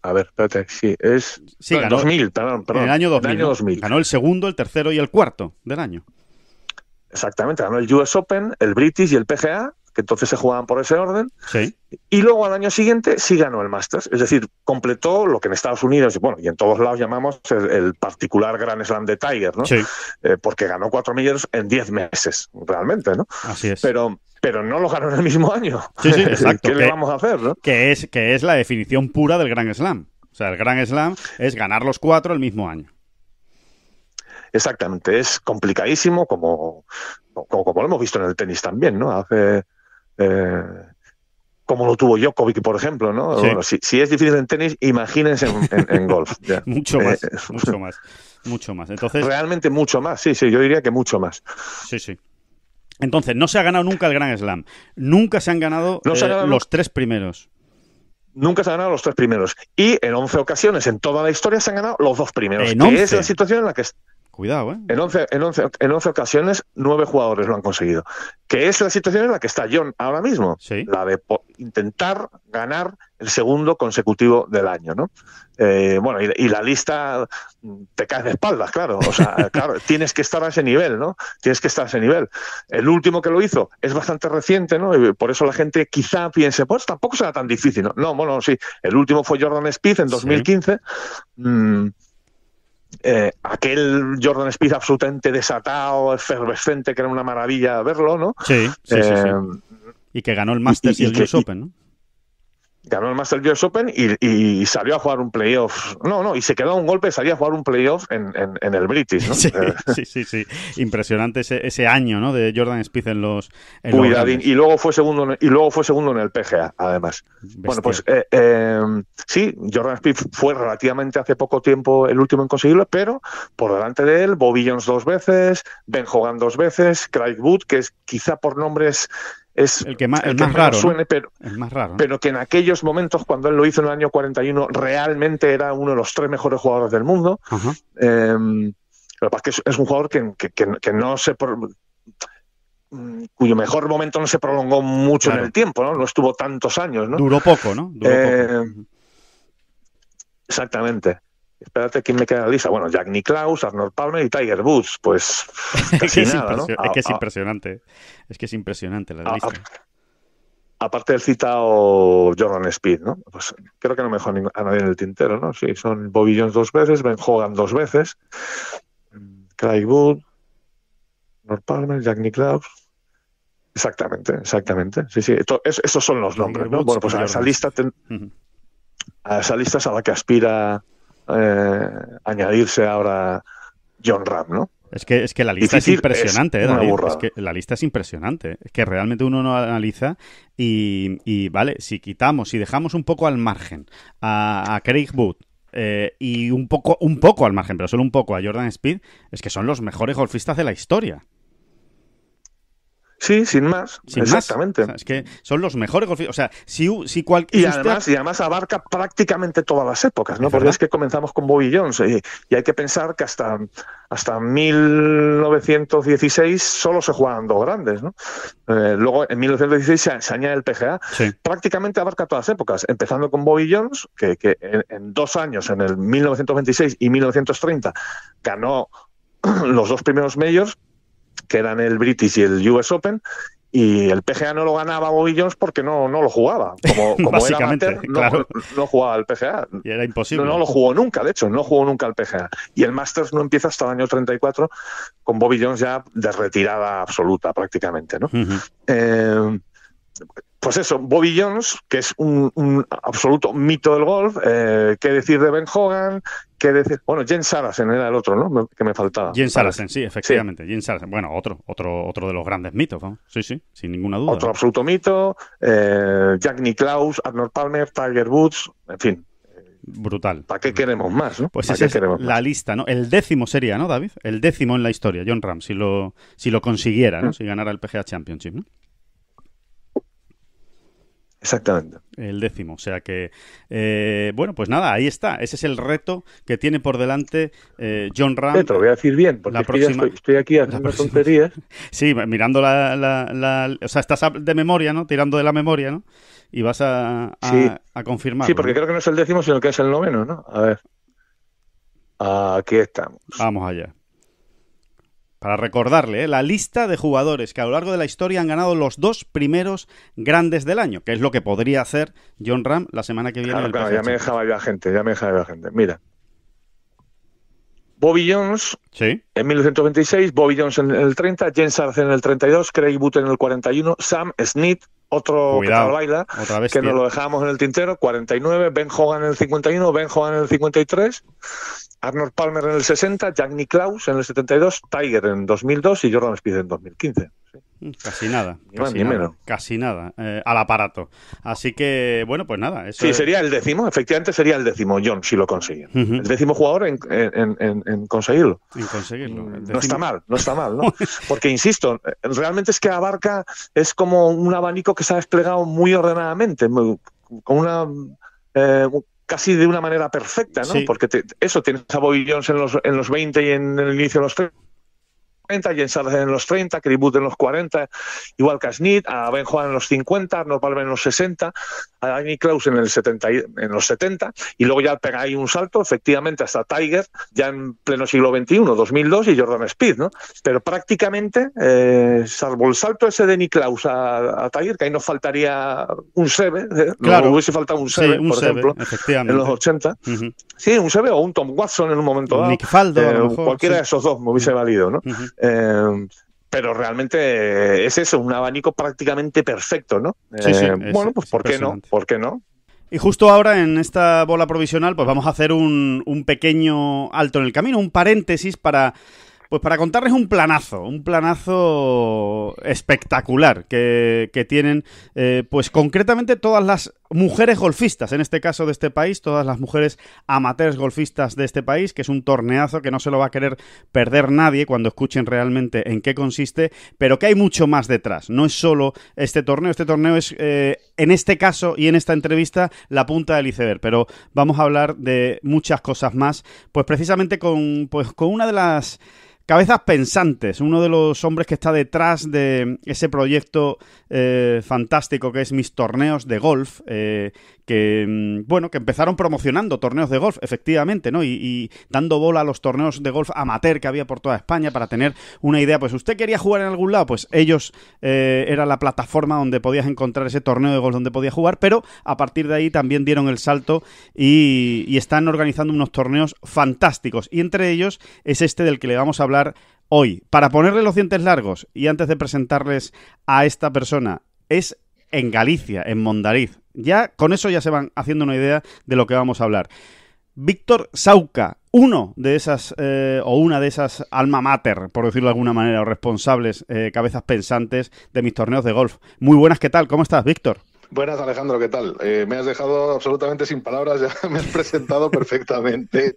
a ver, espérate, sí, es sí, 2000, perdón, En el año 2000. Ganó el segundo, el tercero y el cuarto del año. Exactamente, ganó el US Open, el British y el PGA que entonces se jugaban por ese orden. Sí. Y luego al año siguiente sí ganó el Masters. Es decir, completó lo que en Estados Unidos bueno, y en todos lados llamamos el, particular Gran Slam de Tiger, ¿no? Eh, porque ganó cuatro millones en diez meses, realmente, ¿no? Así es. Pero, pero no lo ganó en el mismo año. Sí, sí, *laughs* exacto. ¿Qué le vamos a hacer, no? Que es, que es la definición pura del Gran Slam. O sea, el Gran Slam es ganar los cuatro el mismo año. Exactamente, es complicadísimo como, como, como lo hemos visto en el tenis también, ¿no? Hace eh, como lo tuvo Jokovic, por ejemplo, ¿no? si, es difícil en tenis, imagínense en, golf. *laughs* mucho eh, más, *laughs* mucho más, mucho más. Entonces... Realmente mucho más, sí, sí, yo diría que mucho más. Sí, sí. Entonces, no se ha ganado nunca el Gran Slam. Nunca se han ganado, eh, los tres primeros. Nunca se han ganado los tres primeros. Y en 11 ocasiones en toda la historia se han ganado los dos primeros. Y es la situación en la que Cuidado, ¿eh? En 11, 11, en 11 ocasiones, nueve jugadores lo han conseguido. Que es la situación en la que está John ahora mismo. ¿Sí? La de intentar ganar el segundo consecutivo del año, ¿no? Eh, bueno, y, la lista mm, te cae de espaldas, claro. O sea, *laughs* claro, tienes que estar a ese nivel, ¿no? Tienes que estar a ese nivel. El último que lo hizo es bastante reciente, ¿no? por eso la gente quizá piense, pues tampoco será tan difícil, ¿no? No, bueno, sí. El último fue Jordan Spieth en 2015 eh, aquel Jordan Speed absolutamente desatado, efervescente, que era una maravilla verlo, ¿no? Sí, sí, sí, eh, Y que ganó el Masters y, el US Open, ¿no? ganó el Master Open y, salió a jugar un playoff. No, no, y se quedó un golpe, salió a jugar un playoff en, el British, *laughs* eh, *laughs* Sí, sí, sí, Impresionante ese, año, ¿no? De Jordan Spieth en los. En y luego fue segundo, en, y luego fue segundo en el PGA, además. Bueno, pues eh, em, sí, Jordan Spieth fue relativamente hace poco tiempo el último en conseguirlo, pero por delante de él, Bobillons dos veces, Ben Hogan dos veces, Craig Wood, que es quizá por nombres es el que más, raro suene, pero, que en aquellos momentos, cuando él lo hizo en el año 41, realmente era uno de los tres mejores jugadores del mundo. Em, lo que pasa es que es un jugador que, que, que cuyo mejor momento no se prolongó mucho en el tiempo, ¿no? No estuvo tantos años, ¿no? Duró poco, ¿no? Eh, exactamente espérate quién me queda en la lista. Bueno, Jack Nicklaus, Arnold Palmer y Tiger Woods. Pues *laughs* es, nada, ¿no? es que es impresionante. Es que es impresionante la lista. Aparte del citado Jordan Speed, ¿no? Pues creo que no me dejó a nadie en el tintero, ¿no? Sí, son Bobby dos veces, Ben Hogan dos veces, Craig Wood, Arnold Palmer, Jack Nicklaus. Exactamente, exactamente. Sí, sí. esos son los nombres, ¿no? Bueno, pues a esa lista a esa lista es a la que aspira eh, añadirse ahora John Ram, ¿no? Es que, es que la lista es impresionante, eh, David. que la lista es impresionante. Es que realmente uno no analiza y, vale, si quitamos, si dejamos un poco al margen a, Craig Wood, eh, y un poco, un poco al margen, pero solo un poco a Jordan Speed, es que son los mejores golfistas de la historia. Sí, sin más. exactamente. es que son los mejores golfistas. O sea, si, si Y, además, y además abarca prácticamente todas las épocas, ¿no? Porque es que comenzamos con Bobby Jones eh, y, hay que pensar que hasta, hasta 1916 solo se jugaban dos grandes, ¿no? Eh, luego en 1916 se, se añade el PGA. Prácticamente abarca todas las épocas, empezando con Bobby Jones, que, en, dos años, en el 1926 y 1930, ganó *clears throat* los dos primeros majors que eran el British y el US Open, y el PGA no lo ganaba Bobby Jones porque no, no lo jugaba. Como, *laughs* era no, jugaba el PGA. Y era imposible. No, lo jugó nunca, de hecho, no jugó nunca el PGA. Y el Masters no empieza hasta el año 34, con Bobby Jones ya de retirada absoluta prácticamente. ¿no? pues eso, Bobby Jones, que es un, absoluto mito del golf, eh, qué decir de Ben Hogan, qué decir, bueno, Jen Saracen era el otro, ¿no? que me faltaba. Jen Sarasen, sí, efectivamente, Jen bueno, otro, otro, otro de los grandes mitos, ¿no? sí, sí, sin ninguna duda. Otro absoluto mito, eh, Jack Nicklaus, Arnold Palmer, Tiger Woods, en fin, brutal. ¿Para qué queremos más? ¿no? Pues esa la lista, ¿no? El décimo sería, ¿no, David? El décimo en la historia, John Ram, si lo, si lo consiguiera, ¿no? Mm. Si ganara el PGA Championship, ¿no? Exactamente. El décimo. O sea que, eh, bueno, pues nada, ahí está. Ese es el reto que tiene por delante eh, John Ram. Te voy a decir bien, porque estoy, estoy, aquí haciendo tonterías. *laughs* Sí, mirando la, O sea, estás de memoria, ¿no? Tirando de la memoria, ¿no? Y vas a, confirmar. Sí, porque creo que no es el décimo, sino que es el noveno, ¿no? A ver. Aquí estamos. Vamos allá para recordarle, ¿eh? la lista de jugadores que a lo largo de la historia han ganado los dos primeros grandes del año, que es lo que podría hacer John Ram la semana que viene. ya me dejaba la gente, ya me dejaba la gente. Mira. Bobby Jones ¿Sí? en 1926, Bobby Jones en el 30, Jens Arce en el 32, Craig Butte en el 41, Sam Smith, otro que que nos lo dejábamos en el tintero, 49, Ben Hogan en el 51, Ben Hogan en el 53. Arnold Palmer en el 60, Jack Nicklaus en el 72, Tiger en 2002 y Jordan Speed en 2015. Casi nada, ni casi, nada menos. casi nada, eh, al aparato. Así que, bueno, pues nada. sí, sería el décimo, efectivamente sería el décimo, John, si lo consigue. El décimo jugador en, conseguirlo. En conseguirlo. No está mal, no está mal, ¿no? *laughs* Porque, insisto, realmente es que abarca, es como un abanico que se ha desplegado muy ordenadamente, con una eh, casi de una manera perfecta, ¿no? Porque eso, tienes a en los, en los 20 y en el inicio de los 30 Jens Sardes en los 30, Kribut en los 40, igual que a Snit, a Ben Juan en los 50, Arnold Palmer en los 60, a Danny Klaus en, el 70, en los 70, y luego ya pegáis un salto, efectivamente, hasta Tiger, ya en pleno siglo XXI, 2002, y Jordan Speed, ¿no? Pero prácticamente, eh, salvo el salto ese de Nicklaus a, a Tiger, que ahí nos faltaría un Seve, ¿eh? no hubiese faltado un Seve, por ejemplo, en los 80. Sí, un Seve o un Tom Watson en un momento dado. Nick eh, cualquiera de esos dos me hubiese valido, ¿no? Em, pero realmente es eso, un abanico prácticamente perfecto, ¿no? Sí, sí, em, bueno, pues ¿por qué no? ¿Por qué no? Y justo ahora en esta bola provisional, pues vamos a hacer un, pequeño alto en el camino, un paréntesis para pues para contarles un planazo, un planazo espectacular que, tienen, eh, pues concretamente todas las mujeres golfistas, en este caso de este país, todas las mujeres amateurs golfistas de este país, que es un torneazo que no se lo va a querer perder nadie cuando escuchen realmente en qué consiste, pero que hay mucho más detrás. No es solo este torneo, este torneo es, eh, en este caso y en esta entrevista, la punta del iceberg, pero vamos a hablar de muchas cosas más, pues precisamente con, pues, con una de las cabezas pensantes, uno de los hombres que está detrás de ese proyecto eh, fantástico que es Mis Torneos de Golf. Eh, eh, que, mm, bueno, que empezaron promocionando torneos de golf, efectivamente, ¿no? Y, dando bola a los torneos de golf amateur que había por toda España para tener una idea. Pues usted quería jugar en algún lado, pues ellos eh, era la plataforma donde podías encontrar ese torneo de golf donde podías jugar, pero a partir de ahí también dieron el salto y están organizando unos torneos fantásticos. Y entre ellos es este del que le vamos a hablar hoy. Para ponerle los dientes largos y antes de presentarles a esta persona, es en Galicia, en Mondariz. Ya con eso ya se van haciendo una idea de lo que vamos a hablar. Víctor Sauca, uno de esas, eh, o una de esas alma mater, por decirlo de alguna manera, o responsables, eh, cabezas pensantes de mis torneos de golf. Muy buenas, ¿qué tal? ¿Cómo estás, Víctor? Buenas, Alejandro, ¿qué tal? Eh, me has dejado absolutamente sin palabras, ya *laughs* me has presentado perfectamente.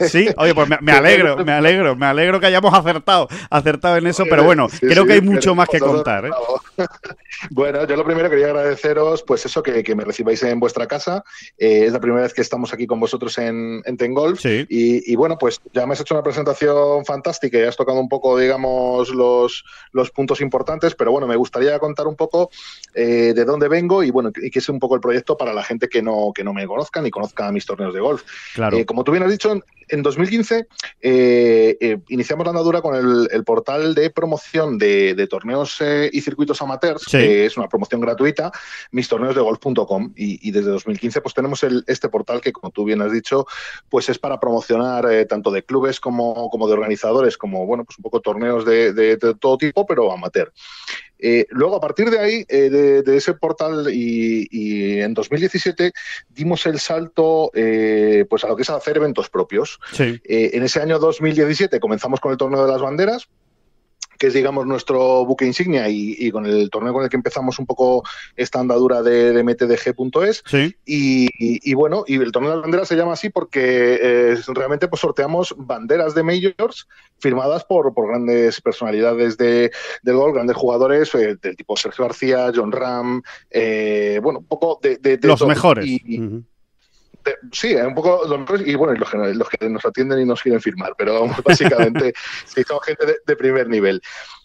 Sí, oye, pues me, *laughs* alegro, me alegro, me alegro que hayamos acertado, acertado en eso, pero bueno, creo que hay mucho más que contar. ¿eh? *laughs* Bueno, yo lo primero quería agradeceros, pues eso, que, que me recibáis en vuestra casa. Eh, es la primera vez que estamos aquí con vosotros en, en Tengolf. Sí. Y, bueno, pues ya me has hecho una presentación fantástica y has tocado un poco, digamos, los, los puntos importantes, pero bueno, me gustaría contar un poco de dónde vengo y bueno, y que es un poco el proyecto para la gente que no, que no me conozca ni conozca mis torneos de golf. Claro. Eh, como tú bien has dicho, en, 2015 eh, eh, iniciamos la andadura con el, portal de promoción de, torneos y circuitos amateurs, que es una promoción gratuita, mistorneosdegolf.com y, y desde 2015 pues tenemos este portal que como tú bien has dicho, pues es para promocionar tanto de clubes como, como de organizadores, como bueno, pues un poco torneos de todo tipo, pero amateur. Eh, luego, a partir de ahí, eh, de, ese portal, y, en 2017 dimos el salto eh, pues a lo que es hacer eventos propios. en ese año 2017 comenzamos con el torneo de las banderas, que es, digamos, nuestro buque insignia y, con el torneo con el que empezamos un poco esta andadura de, mtdg.es. Y, bueno, y el torneo de las banderas se llama así porque eh, realmente pues sorteamos banderas de majors firmadas por, grandes personalidades de, del gol, grandes jugadores eh, del tipo Sergio García, John Ram, eh, bueno, un poco de... Los mejores. Sí, sí, un poco los y bueno, los que, los que nos atienden y nos quieren firmar, pero *laughs* básicamente sí, gente de primer nivel.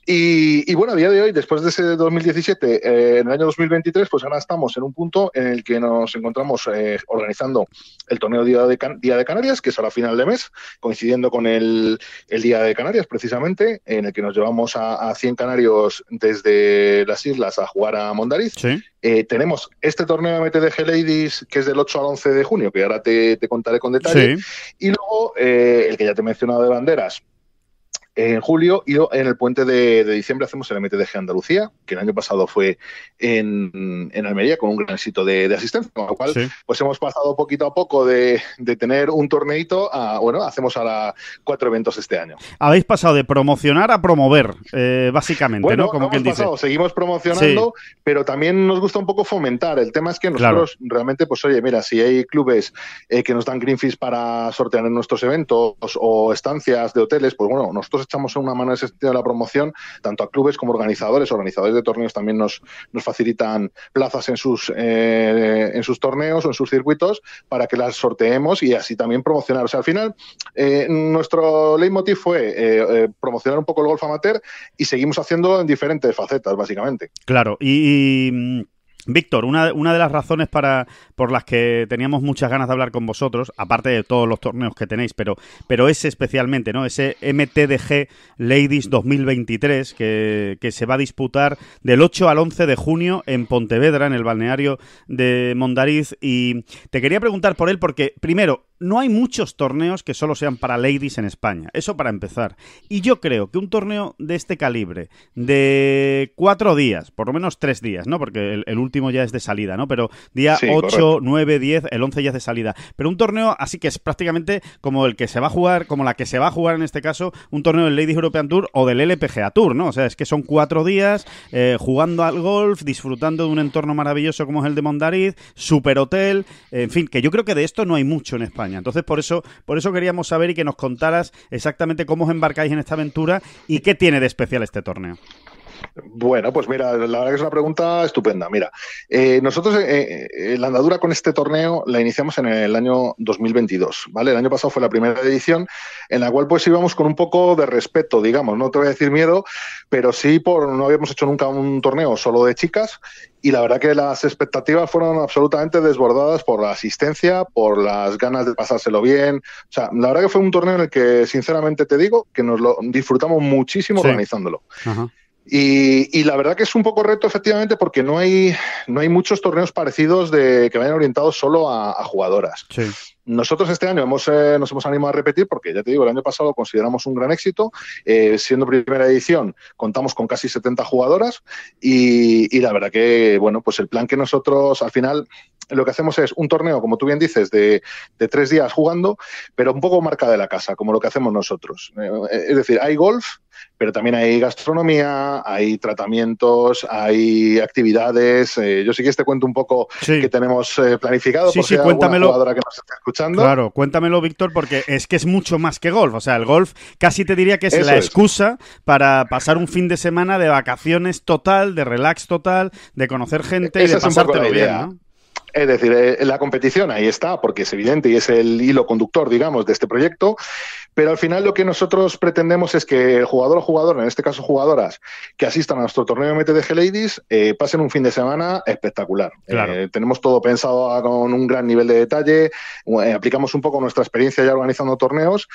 Y, bueno, a día de hoy, después de ese 2017, eh, en el año 2023, pues ahora estamos en un punto en el que nos encontramos eh, organizando el torneo Día de, Día de Canarias, que es a final de mes, coincidiendo con el, el, Día de Canarias, precisamente, en el que nos llevamos a, 100 canarios desde las islas a jugar a Mondariz. Eh, tenemos este torneo de MTDG Ladies, que es del 8 al 11 de junio, que ahora te, contaré con detalle. Y luego, el que ya te he mencionado de banderas, en julio y en el puente de, diciembre hacemos el MTDG Andalucía, que el año pasado fue en, Almería con un gran éxito de, asistencia, con lo cual pues hemos pasado poquito a poco de, tener un torneito a, bueno, hacemos ahora cuatro eventos este año. Habéis pasado de promocionar a promover, eh, básicamente, bueno, ¿no? Como quien Seguimos promocionando, pero también nos gusta un poco fomentar. El tema es que nosotros realmente, pues oye, mira, si hay clubes eh, que nos dan green fees para sortear en nuestros eventos o estancias de hoteles, pues bueno, nosotros echamos en una mano de la promoción, tanto a clubes como organizadores. Organizadores de torneos también nos, nos facilitan plazas en sus, eh, en sus torneos o en sus circuitos para que las sorteemos y así también promocionar. O sea, al final, eh, nuestro leitmotiv fue eh, promocionar un poco el golf amateur y seguimos haciendo en diferentes facetas, básicamente. Claro, y... Víctor, una, de las razones para, por las que teníamos muchas ganas de hablar con vosotros, aparte de todos los torneos que tenéis, pero, pero ese especialmente, ¿no? Ese MTDG Ladies 2023 que, que, se va a disputar del 8 al 11 de junio en Pontevedra, en el balneario de Mondariz. Y te quería preguntar por él porque, primero, no hay muchos torneos que solo sean para ladies en España. Eso para empezar. Y yo creo que un torneo de este calibre, de cuatro días, por lo menos tres días, ¿no? Porque el, último ya es de salida, ¿no? Pero día 8, 9, 10, el 11 ya es de salida. Pero un torneo así que es prácticamente como el que se va a jugar, como la que se va a jugar en este caso, un torneo del Ladies European Tour o del LPGA Tour, ¿no? O sea, es que son cuatro días eh, jugando al golf, disfrutando de un entorno maravilloso como es el de Mondariz, super hotel, en fin, que yo creo que de esto no hay mucho en España. Entonces, por eso, por eso queríamos saber y que nos contaras exactamente cómo os embarcáis en esta aventura y qué tiene de especial este torneo. Bueno, pues mira, la verdad que es una pregunta estupenda. Mira, eh, nosotros eh, eh, la andadura con este torneo la iniciamos en el año 2022, ¿vale? El año pasado fue la primera edición en la cual pues íbamos con un poco de respeto, digamos, no te voy a decir miedo, pero sí por no habíamos hecho nunca un torneo solo de chicas y la verdad que las expectativas fueron absolutamente desbordadas por la asistencia, por las ganas de pasárselo bien. O sea, la verdad que fue un torneo en el que sinceramente te digo que nos lo disfrutamos muchísimo organizándolo. Ajá. Y, la verdad que es un poco reto, efectivamente, porque no hay, no hay muchos torneos parecidos de, que vayan orientados solo a, jugadoras. Nosotros este año eh, nos hemos animado a repetir porque, ya te digo, el año pasado consideramos un gran éxito. Eh, siendo primera edición, contamos con casi 70 jugadoras y, y, la verdad que, bueno, pues el plan que nosotros al final lo que hacemos es un torneo, como tú bien dices, de, tres días jugando, pero un poco marca de la casa, como lo que hacemos nosotros. Eh, es decir, hay golf, pero también hay gastronomía, hay tratamientos, hay actividades. Eh, yo sí que este cuento un poco que tenemos eh, planificado. Sí, por Jugadora que nos está escuchando. Claro, cuéntamelo, Víctor, porque es que es mucho más que golf. O sea, el golf casi te diría que es la excusa para pasar un fin de semana de vacaciones total, de relax total, de conocer gente y de pasártelo bien, es decir, eh, la competición ahí está, porque es evidente y es el hilo conductor, digamos, de este proyecto, pero al final lo que nosotros pretendemos es que el jugador o jugadora, en este caso jugadoras, que asistan a nuestro torneo de Ladies, eh, pasen un fin de semana espectacular. Eh, tenemos todo pensado con un gran nivel de detalle, aplicamos un poco nuestra experiencia ya organizando torneos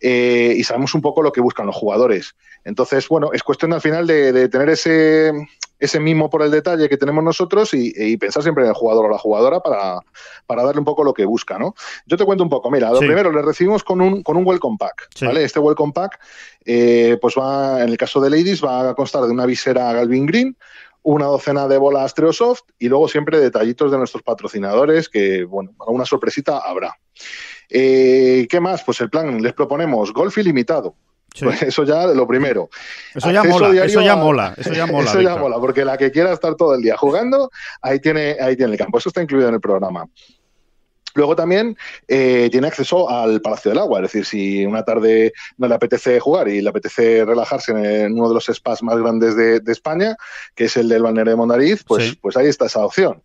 y sabemos un poco lo que buscan los jugadores. Entonces, bueno, es cuestión al final de tener ese, ese mismo por el detalle que tenemos nosotros y, pensar siempre en el jugador o la jugadora para, darle un poco lo que busca, ¿no? Yo te cuento un poco, mira, lo primero, le recibimos con un, con un welcome pack, ¿vale? Este welcome pack, eh, pues va, en el caso de Ladies, va a constar de una visera Galvin Green, una docena de bolas Treosoft y luego siempre detallitos de nuestros patrocinadores que, bueno, alguna sorpresita habrá. Eh, ¿Qué más? Pues el plan les proponemos golf ilimitado, pues eso ya lo primero. Eso ya mola, eso ya *laughs* mola, eso ya mola. eso ya mola, porque la que quiera estar todo el día jugando, ahí tiene, ahí tiene el campo. Eso está incluido en el programa. Luego también eh, tiene acceso al Palacio del Agua, es decir, si una tarde no le apetece jugar y le apetece relajarse en uno de los spas más grandes de, España, que es el del Balneario de Mondariz, pues, pues ahí está esa opción.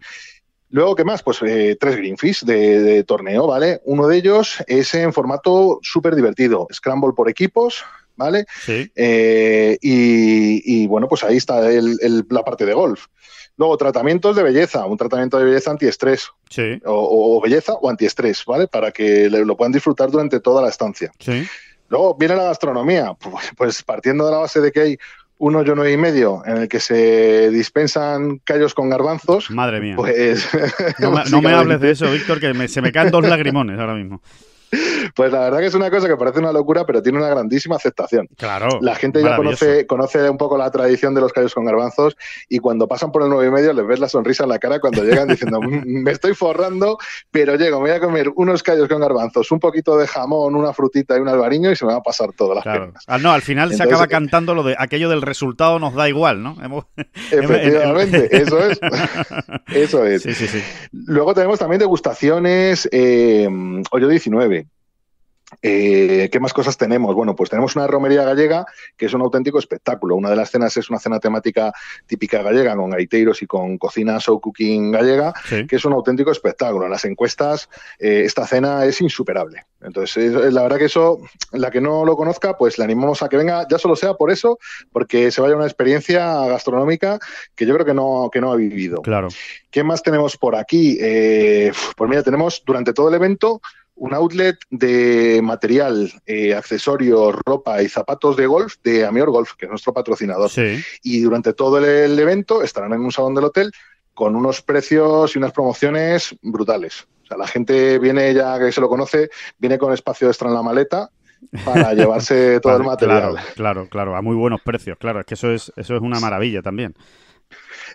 Luego, ¿qué más? Pues eh, tres Greenfish de, de, torneo, ¿vale? Uno de ellos es en formato súper divertido, Scramble por equipos, ¿vale? Sí. Eh, y, bueno, pues ahí está el, la parte de golf. Luego, tratamientos de belleza, un tratamiento de belleza antiestrés. Sí. O, belleza o antiestrés, ¿vale? Para que lo puedan disfrutar durante toda la estancia. Sí. Luego viene la gastronomía, pues partiendo de la base de que hay Uno, yo nueve y medio en el que se dispensan callos con garbanzos. Madre mía. Pues. No, me, *laughs* hables de eso, Víctor, que se me caen dos lagrimones ahora mismo. Pues la verdad que es una cosa que parece una locura, pero tiene una grandísima aceptación. Claro. La gente ya conoce, conoce un poco la tradición de los callos con garbanzos y cuando pasan por el 9 y medio les ves la sonrisa en la cara cuando llegan diciendo, mm, mm, me estoy forrando, pero llego, me voy a comer unos callos con garbanzos, un poquito de jamón, una frutita y un albariño y se me va a pasar todas las piernas. Ah, no, al final se acaba eh, cantando lo de aquello del resultado nos da igual, ¿no? *laughs* Efectivamente, *laughs* eso es. Eso es. Luego tenemos también degustaciones eh, hoyo 19 eh, ¿Qué más cosas tenemos? Bueno, pues tenemos una romería gallega que es un auténtico espectáculo. Una de las cenas es una cena temática típica gallega con gaiteros y con cocina show cooking gallega, que es un auténtico espectáculo. En las encuestas eh, esta cena es insuperable. Entonces, la verdad que eso, la que no lo conozca, pues le animamos a que venga, ya solo sea por eso, porque se vaya una experiencia gastronómica que yo creo que no, que no ha vivido. Claro. ¿Qué más tenemos por aquí? Eh, pues mira, tenemos durante todo el evento un outlet de material, eh, accesorios, ropa y zapatos de golf de Amior Golf, que es nuestro patrocinador. Y durante todo el, evento estarán en un salón del hotel con unos precios y unas promociones brutales. O sea, la gente viene ya que se lo conoce, viene con espacio extra en la maleta para *laughs* llevarse todo el material. Claro, claro, claro, a muy buenos precios, claro, es que eso es, eso es una maravilla también.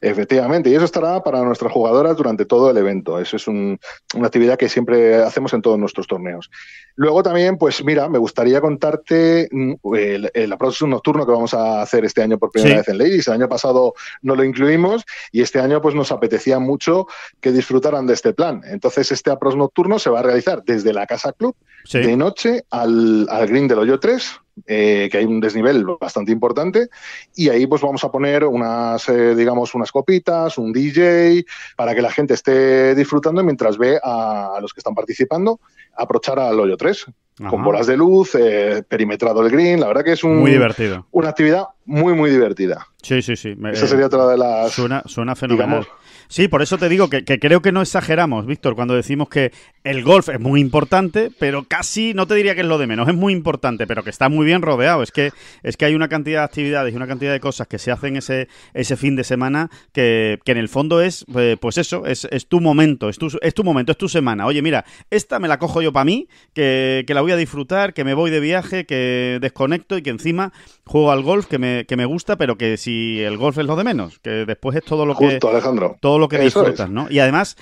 Efectivamente, y eso estará para nuestras jugadoras durante todo el evento. Eso es una actividad que siempre hacemos en todos nuestros torneos. Luego también, pues mira, me gustaría contarte mm, el, el nocturno que vamos a hacer este año por primera vez en Ladies. El año pasado no lo incluimos y este año pues nos apetecía mucho que disfrutaran de este plan. Entonces este apros nocturno se va a realizar desde la Casa Club de noche al, al Green del Hoyo 3 eh, que hay un desnivel bastante importante, y ahí pues vamos a poner unas, eh, digamos, unas copitas, un DJ, para que la gente esté disfrutando mientras ve a, los que están participando aprochar al hoyo 3. Con bolas de luz, eh, perimetrado el green, la verdad que es un, Muy divertido. una actividad muy, muy divertida. Sí, sí, sí. Eso sería eh, otra de las... Suena, suena fenomenal. Sí, por eso te digo que, creo que no exageramos, Víctor, cuando decimos que el golf es muy importante, pero casi no te diría que es lo de menos, es muy importante, pero que está muy bien rodeado. Es que, es que hay una cantidad de actividades y una cantidad de cosas que se hacen ese, ese fin de semana que, en el fondo es, eh, pues eso, es, es, tu momento, es tu, es tu momento, es tu semana. Oye, mira, esta me la cojo yo para mí, que, que la voy a disfrutar, que me voy de viaje, que desconecto y que encima juego al golf que me, gusta, pero que si el golf es lo de menos, que después es todo lo que. Alejandro. Todo lo que disfrutas, ¿no? Y además.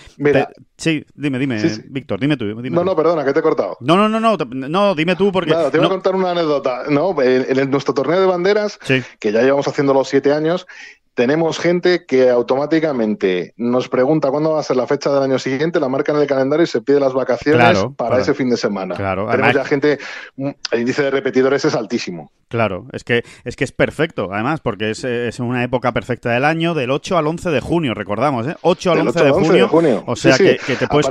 sí, dime, dime, Víctor, dime tú. no, no, perdona, que te he cortado. No, no, no, no, no dime tú porque. Claro, te voy a contar una anécdota. en, nuestro torneo de banderas, que ya llevamos haciendo los siete años, tenemos gente que automáticamente nos pregunta cuándo va a ser la fecha del año siguiente, la marca en el calendario y se pide las vacaciones para, ese fin de semana. Claro, Tenemos ya gente, mm, el índice de repetidores es altísimo. Claro, es que es que es perfecto, además, porque es, una época perfecta del año, del 8 al 11 de junio, recordamos, ¿eh? 8 al 11, de, junio, O sea, Que, te puedes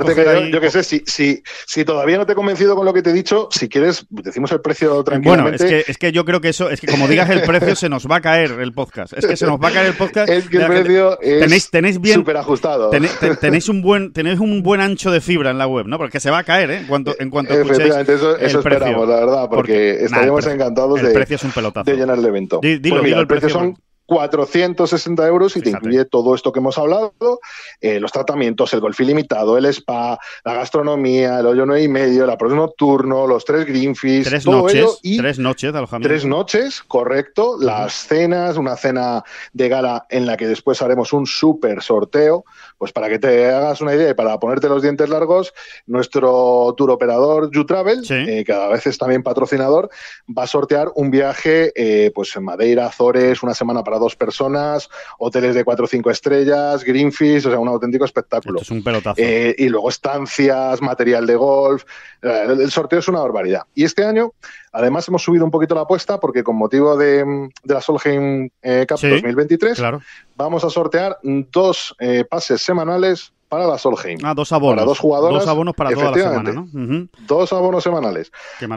yo, qué sé, si, si, todavía no te he convencido con lo que te he dicho, si quieres, decimos el precio tranquilamente. Bueno, es que, es que yo creo que eso, es que como digas el precio, se nos va a caer el podcast. Es que se nos va a caer el podcast. es que el precio es tenéis, tenéis bien, súper ajustado. *laughs* Tenéis, un buen, tenéis un buen ancho de fibra en la web, ¿no? Porque se va a caer, ¿eh? En cuanto, en cuanto eso, esperamos, la verdad, porque, estaríamos encantados de es un pelotazo. De llenar el evento. Pues el precio. Son... 460 euros y te incluye todo esto que hemos hablado, eh, los tratamientos, el golf ilimitado, el spa, la gastronomía, el hoyo no y medio, la próxima nocturno, los tres greenfish, tres noches, tres noches de Tres noches, correcto, las cenas, una cena de gala en la que después haremos un super sorteo pues para que te hagas una idea y para ponerte los dientes largos, nuestro tour operador YouTravel, eh, que cada vez es también patrocinador, va a sortear un viaje eh, pues en Madeira, Azores, una semana para dos personas, hoteles de cuatro o cinco estrellas, Greenfish, o sea, un auténtico espectáculo. es un pelotazo. Eh, y luego estancias, material de golf. El sorteo es una barbaridad. Y este año Además, hemos subido un poquito la apuesta porque con motivo de, la Solheim eh, Cup 2023, vamos a sortear dos eh, pases semanales a la Solheim. Ah, dos abonos. Para dos abonos para toda la semana, ¿no? Dos abonos semanales.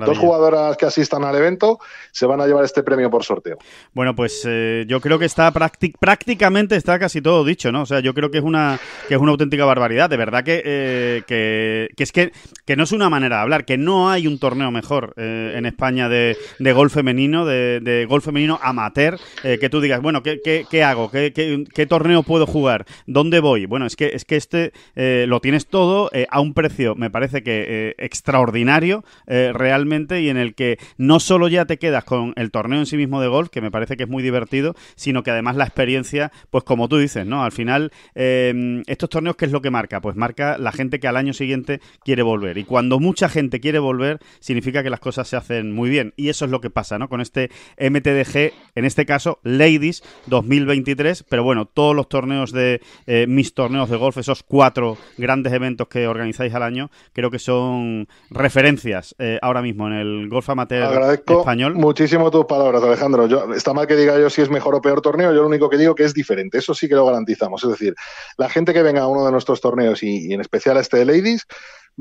dos jugadoras que asistan al evento se van a llevar este premio por sorteo. Bueno, pues eh, yo creo que está prácticamente está casi todo dicho, ¿no? O sea, yo creo que es una, que es una auténtica barbaridad. De verdad que, eh, que, es que, no es una manera de hablar, que no hay un torneo mejor eh, en España de, de golf femenino, de, de golf femenino amateur, que tú digas, bueno, ¿qué, qué, hago? ¿Qué, qué, torneo puedo jugar? ¿Dónde voy? Bueno, es que, es que este eh, lo tienes todo eh, a un precio, me parece que eh, extraordinario, realmente, y en el que no solo ya te quedas con el torneo en sí mismo de golf, que me parece que es muy divertido, sino que además la experiencia, pues como tú dices, ¿no? Al final, em, estos torneos, ¿qué es lo que marca? Pues marca la gente que al año siguiente quiere volver. Y cuando mucha gente quiere volver, significa que las cosas se hacen muy bien. Y eso es lo que pasa, ¿no? Con este MTDG, en este caso, Ladies 2023, pero bueno, todos los torneos de mis torneos de golf, esos cuatro grandes eventos que organizáis al año, creo que son referencias eh, ahora mismo en el golf amateur Agradezco español. Muchísimo tus palabras, Alejandro. Yo, está mal que diga yo si es mejor o peor torneo, yo lo único que digo que es diferente, eso sí que lo garantizamos. Es decir, la gente que venga a uno de nuestros torneos y, en especial a este de Ladies,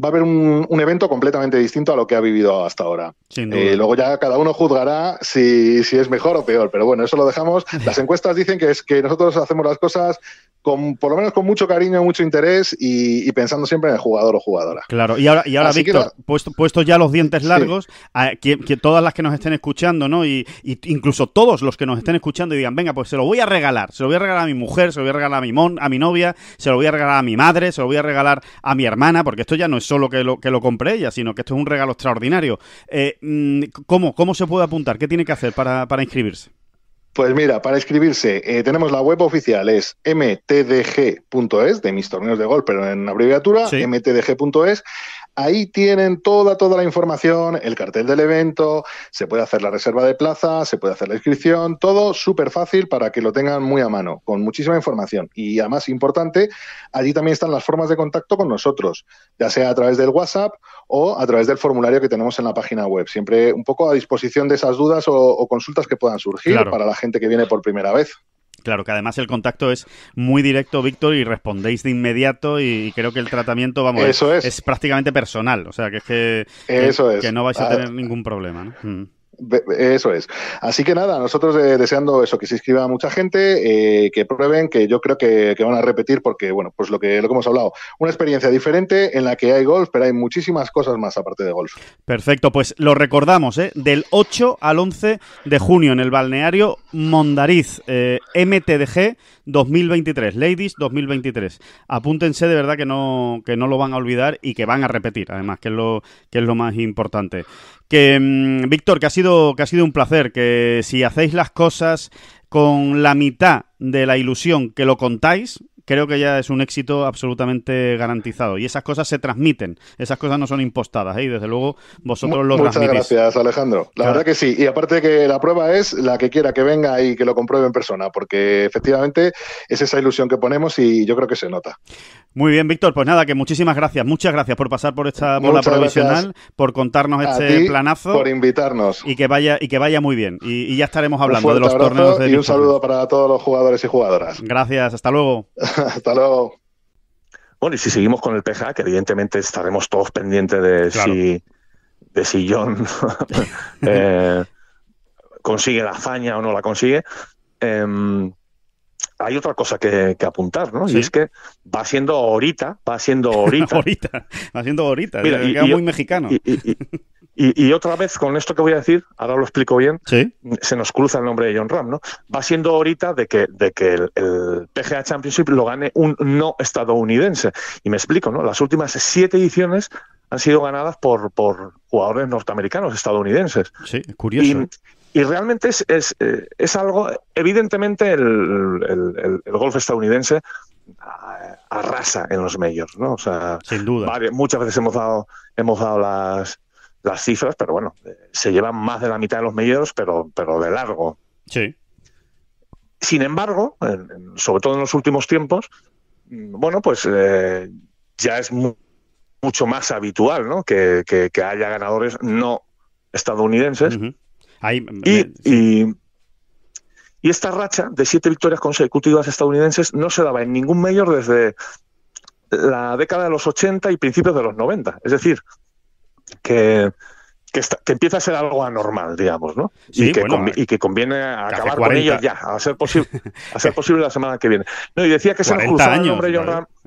va a haber un, evento completamente distinto a lo que ha vivido hasta ahora. y eh, luego ya cada uno juzgará si, si, es mejor o peor, pero bueno, eso lo dejamos. *laughs* Las encuestas dicen que es que nosotros hacemos las cosas con, por lo menos con mucho cariño, mucho interés y, pensando siempre en el jugador o jugadora. Claro, y ahora, y ahora Víctor, puesto, ya los dientes largos, a, que, todas las que nos estén escuchando, ¿no? Y, incluso todos los que nos estén escuchando y digan, venga, pues se lo voy a regalar, se lo voy a regalar a mi mujer, se lo voy a regalar a mi a mi novia, se lo voy a regalar a mi madre, se lo voy a regalar a mi hermana, porque esto ya no es solo que lo, que lo compré ella, sino que esto es un regalo extraordinario. Eh, mm, ¿cómo, se puede apuntar? ¿Qué tiene que hacer para, para inscribirse? Pues mira, para inscribirse eh, tenemos la web oficial, es mtdg.es, de mis torneos de gol, pero en abreviatura, mtdg.es, Ahí tienen toda, toda la información, el cartel del evento, se puede hacer la reserva de plaza, se puede hacer la inscripción, todo súper fácil para que lo tengan muy a mano, con muchísima información. Y además, importante, allí también están las formas de contacto con nosotros, ya sea a través del WhatsApp o a través del formulario que tenemos en la página web. Siempre un poco a disposición de esas dudas o, consultas que puedan surgir para la gente que viene por primera vez claro que además el contacto es muy directo, Víctor, y respondéis de inmediato y creo que el tratamiento, vamos, es. prácticamente personal, o sea, que es que, Eso que, no vais a ah, tener ningún problema. Mm. Eso es. Así que nada, nosotros eh, deseando eso, que se inscriba mucha gente, eh, que prueben, que yo creo que, van a repetir, porque bueno, pues lo que, lo que hemos hablado, una experiencia diferente en la que hay golf, pero hay muchísimas cosas más aparte de golf. Perfecto, pues lo recordamos, ¿eh? del 8 al 11 de junio en el balneario Mondariz, eh, MTDG 2023, Ladies 2023. Apúntense de verdad que no, que no lo van a olvidar y que van a repetir, además, que es lo, que es lo más importante. Que, mm, Víctor, que ha, sido, que ha sido un placer, que si hacéis las cosas con la mitad de la ilusión que lo contáis, creo que ya es un éxito absolutamente garantizado. Y esas cosas se transmiten, esas cosas no son impostadas, ¿eh? y desde luego vosotros lo Muchas gracias, Alejandro. La verdad que sí. Y aparte que la prueba es la que quiera que venga y que lo compruebe en persona, porque efectivamente es esa ilusión que ponemos y yo creo que se nota. Muy bien, Víctor. Pues nada, que muchísimas gracias. Muchas gracias por pasar por esta bola provisional, por contarnos este planazo. Por invitarnos. Y que vaya, y que vaya muy bien. Y, ya estaremos hablando de los torneos de Y un saludo para todos los jugadores y jugadoras. Gracias, hasta luego. *laughs* hasta luego. Bueno, y si seguimos con el PJ, que evidentemente estaremos todos pendientes de si de John *laughs* eh, consigue la hazaña o no la consigue. Em, hay otra cosa que, apuntar, ¿no? Y es que va siendo ahorita, va siendo *laughs* ahorita. ahorita, va siendo ahorita, Mira, eh, y, muy mexicano. Y, otra vez, con esto que voy a decir, ahora lo explico bien, se nos cruza el nombre de John Ram, ¿no? Va siendo ahorita de que, de que el, PGA Championship lo gane un no estadounidense. Y me explico, ¿no? Las últimas siete ediciones han sido ganadas por, por jugadores norteamericanos, estadounidenses. Sí, curioso. ¿eh? Y realmente es, eh, es, algo, evidentemente el, el, golf estadounidense ah, arrasa en los majors, ¿no? sea, sin duda. muchas veces hemos dado, hemos dado las, las cifras, pero bueno, eh, se llevan más de la mitad de los majors, pero, pero de largo. Sí. Sin embargo, sobre todo en los últimos tiempos, mm, bueno, pues eh, ya es mucho más habitual, ¿no? Que, haya ganadores no estadounidenses y, y, esta racha de siete victorias consecutivas estadounidenses no se daba en ningún mayor desde la década de los 80 y principios de los 90. Es decir, que, que, empieza a ser algo anormal, digamos, ¿no? y, que conviene acabar con ello ya, a ser, *laughs* posible a posible la semana que viene. No, y decía que se han cruzado el nombre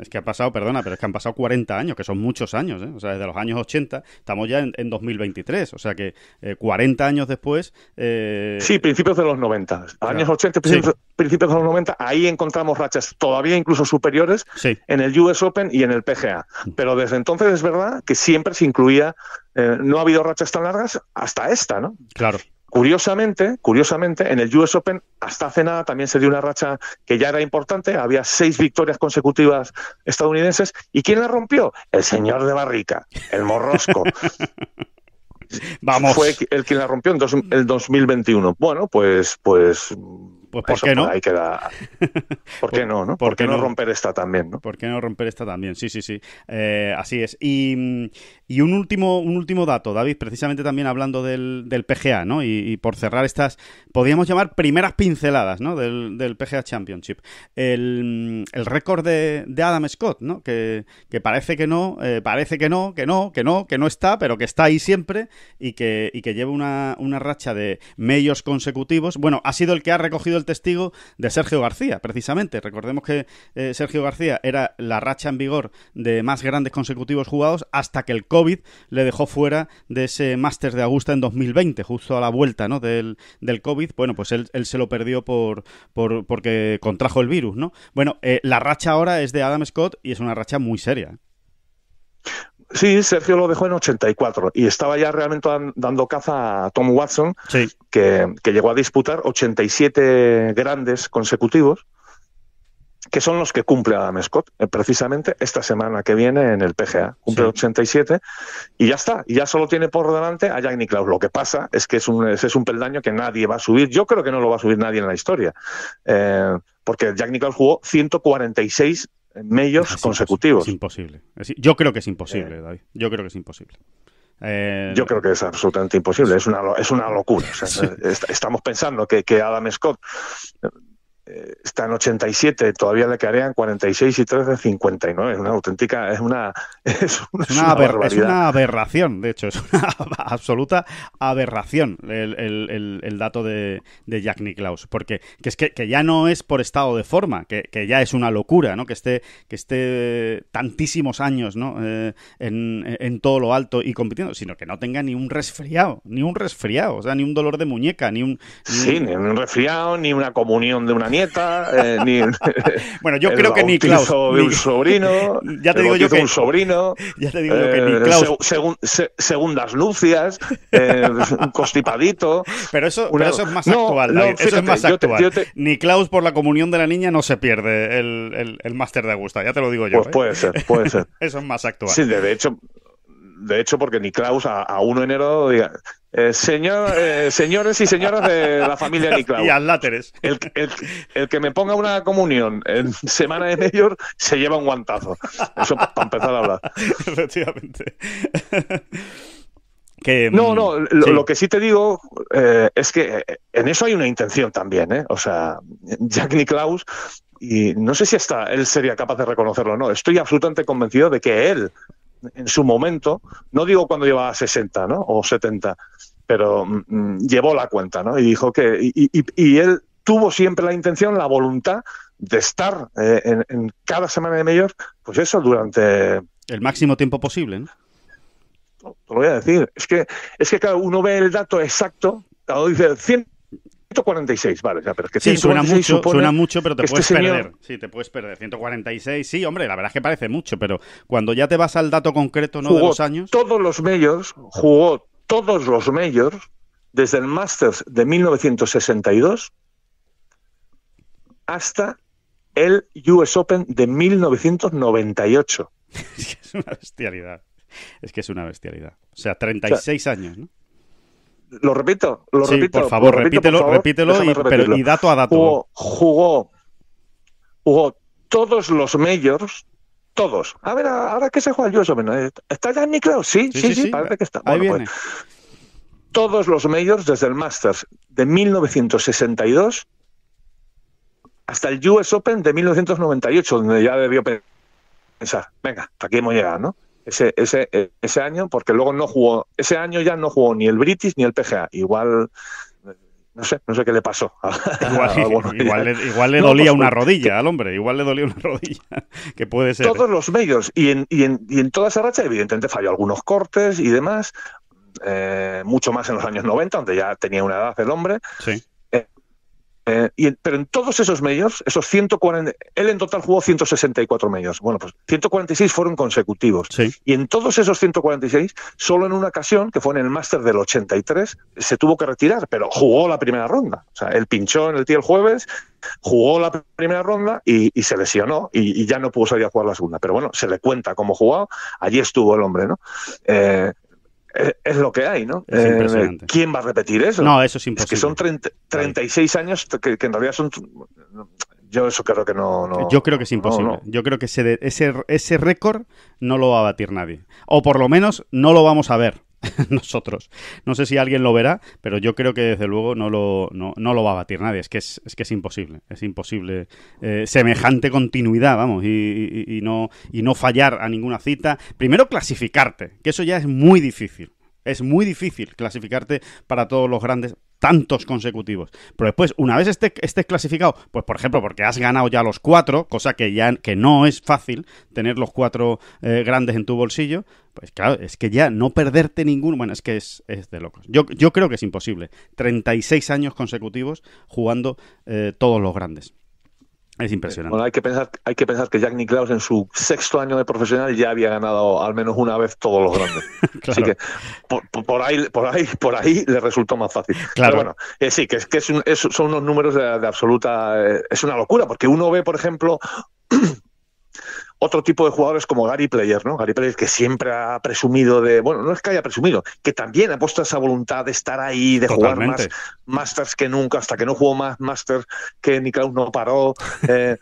es que ha pasado, perdona, pero es que han pasado 40 años, que son muchos años, ¿eh? O sea, desde los años 80 estamos ya en, 2023, o sea que 40 eh, años después... Eh, sí, principios de los 90. Años 80, principios, principios, de los 90, ahí encontramos rachas todavía incluso superiores en el US Open y en el PGA. Mm. Pero desde entonces es verdad que siempre se incluía, eh, no ha habido rachas tan largas hasta esta, ¿no? Claro. Curiosamente, curiosamente, en el US Open hasta hace nada también se dio una racha que ya era importante, había seis victorias consecutivas estadounidenses. ¿Y quién la rompió? El señor de Barrica, el morrosco. *laughs* Vamos. Fue el quien la rompió en el 2021. Bueno, pues, pues pues ¿por Eso qué no? Ahí queda. *laughs* ¿Por qué no, no? ¿Por, qué no, romper esta también, no? ¿Por qué no romper esta también? Sí, sí, sí. Eh, así es. Mm, y, un, último, un último dato, David, precisamente también hablando del, PGA, ¿no? Y, por cerrar estas, podríamos llamar primeras pinceladas, ¿no? Del, PGA Championship. El, mm, récord de, Adam Scott, ¿no? Que, parece que no, eh, parece que no, que no, que no, que no está, pero que está ahí siempre y que, que lleva una, una racha de medios consecutivos. Bueno, ha sido el que ha recogido el testigo de Sergio García, precisamente. Recordemos que eh, Sergio García era la racha en vigor de más grandes consecutivos jugados hasta que el COVID le dejó fuera de ese Máster de Augusta en 2020, justo a la vuelta del, COVID. Bueno, pues él, se lo perdió por, porque contrajo el virus, ¿no? Bueno, eh, la racha ahora es de Adam Scott y es una racha muy seria. ¿eh? Sí, Sergio lo dejó en 84 y estaba ya realmente dando caza a Tom Watson, que, llegó a disputar 87 grandes consecutivos, que son los que cumple Adam Scott, eh, precisamente esta semana que viene en el PGA. Cumple 87 y ya está, ya solo tiene por delante a Jack Nicklaus. Lo que pasa es que es un, es un peldaño que nadie va a subir, yo creo que no lo va a subir nadie en la historia, eh, porque Jack Nicklaus jugó 146 medios consecutivos. Imposible, es imposible. Yo creo que es imposible, eh. David. Yo creo que es imposible. Eh, yo creo que es absolutamente imposible, es una, es una locura. estamos pensando que, que, Adam Scott está en 87, todavía le quedarían 46 y 3 de 59. Es una auténtica, es una, *laughs* es una, es una aberración, de hecho, es una *laughs* absoluta aberración el, dato de, de, Jack Nicklaus, porque que es que, que, ya no es por estado de forma, que, ya es una locura, ¿no? Que esté, que esté tantísimos años, eh, en, en todo lo alto y compitiendo, sino que no tenga ni un resfriado, ni un resfriado, o sea, ni un dolor de muñeca, ni un... Sí, ni un resfriado, ni una comunión de una niña nieta, eh, *laughs* ni. bueno, yo creo que ni Klaus. de un sobrino. *laughs* *laughs* ya te digo yo que. un sobrino. Ya te digo segundas nupcias, un eh, constipadito. Pero eso, es más actual. eso es más actual. Ni Klaus por la comunión de la niña no se pierde el, máster de Augusta, ya te lo digo yo. Pues ¿eh? puede ser, puede ser. eso es más actual. Sí, de hecho, de hecho, porque ni Klaus a, a 1 de enero eh, eh, señores y señoras de la familia Niclaus. *laughs* Y El, el, que me ponga una comunión en semana de mayor se lleva un guantazo. Eso para empezar a hablar. *laughs* Efectivamente. *laughs* Que, no, no, mm, lo, que sí te digo eh, es que en eso hay una intención también, ¿eh? O sea, Jack Nicklaus, y no sé si hasta él sería capaz de reconocerlo o no, estoy absolutamente convencido de que él en su momento, no digo cuando llevaba 60 ¿no? o 70, pero mm, mm, llevó la cuenta ¿no? y dijo que. Y, y, él tuvo siempre la intención, la voluntad de estar eh, en, cada semana de mayor, pues eso durante. El máximo tiempo posible. ¿no? Te lo voy a decir. Es que, es que claro, uno ve el dato exacto, uno dice 100 146, vale, ya, pero es que sí, suena mucho, suena mucho, pero te este puedes perder. Sí, te puedes perder. 146, sí, hombre, la verdad es que parece mucho, pero cuando ya te vas al dato concreto ¿no? de los años. Todos los medios, jugó todos los medios, desde el Masters de 1962 hasta el US Open de 1998. *laughs* es que es una bestialidad. Es que es una bestialidad. O sea, 36 años, ¿no? lo repito, lo repito. Por favor, repítelo, repítelo y, dato a dato. Jugó, jugó, todos los majors, todos. A ver, ahora que se juega el US Open, ¿eh? ¿está ya en mi Sí sí, sí, parece que está. Ahí bueno, pues, todos los majors desde el Masters de 1962 hasta el US Open de 1998, donde ya debió pensar, venga, hasta aquí hemos llegado, ¿no? ese, ese, e, ese año, porque luego no jugó, ese año ya no jugó ni el British ni el PGA. Igual no sé, no sé qué le pasó. *laughs* igual, igual, le, dolía pues, una rodilla al hombre, igual le dolía una *laughs* rodilla, que puede ser. Todos los medios, y en, y en, y en toda esa racha evidentemente falló algunos cortes y demás, eh, mucho más en los años 90, donde ya tenía una edad el hombre, sí. Eh, pero en todos esos medios, esos 140, él en total jugó 164 medios. Bueno, pues 146 fueron consecutivos. Y en todos esos 146, solo en una ocasión, que fue en el máster del 83, se tuvo que retirar, pero jugó la primera ronda. O sea, él pinchó en el tío el jueves, jugó la primera ronda y, se lesionó y, ya no pudo salir a jugar la segunda. Pero bueno, se le cuenta cómo jugó, allí estuvo el hombre, ¿no? Eh, es, lo que hay, ¿no? Es eh, impresionante. ¿Quién va a repetir eso? No, eso es imposible. Es que son 36 años que, en realidad son yo eso creo que no... yo creo que es imposible. Yo creo que ese, ese, ese récord no lo va a batir nadie. O por lo menos no lo vamos a ver. *laughs* nosotros. No sé si alguien lo verá, pero yo creo que desde luego no lo, no, lo va a batir nadie. Es que es, que es imposible. Es imposible. Eh, semejante continuidad, vamos, no, y no fallar a ninguna cita. Primero clasificarte, que eso ya es muy difícil. Es muy difícil clasificarte para todos los grandes, tantos consecutivos. Pero después, una vez estés, este clasificado, pues por ejemplo, porque has ganado ya los cuatro, cosa que ya que no es fácil tener los cuatro eh, grandes en tu bolsillo, pues claro, es que ya no perderte ninguno, bueno, es que es, de locos. Yo, yo creo que es imposible. 36 años consecutivos jugando eh, todos los grandes. Es impresionante. Bueno, hay que pensar, hay que pensar que Jack Nicklaus en su sexto año de profesional ya había ganado al menos una vez todos los grandes. *laughs* Así que por, ahí, por ahí, por ahí le resultó más fácil. Claro. bueno, eh, sí, que, es, que son unos números de, absoluta. Eh, es una locura, porque uno ve, por ejemplo, *clears throat* otro tipo de jugadores como Gary Player, ¿no? Gary Player que siempre ha presumido de, bueno, no es que haya presumido, que también ha puesto esa voluntad de estar ahí, de jugar más Masters que nunca, hasta que no jugó más Masters que Nicklaus no paró. Eh,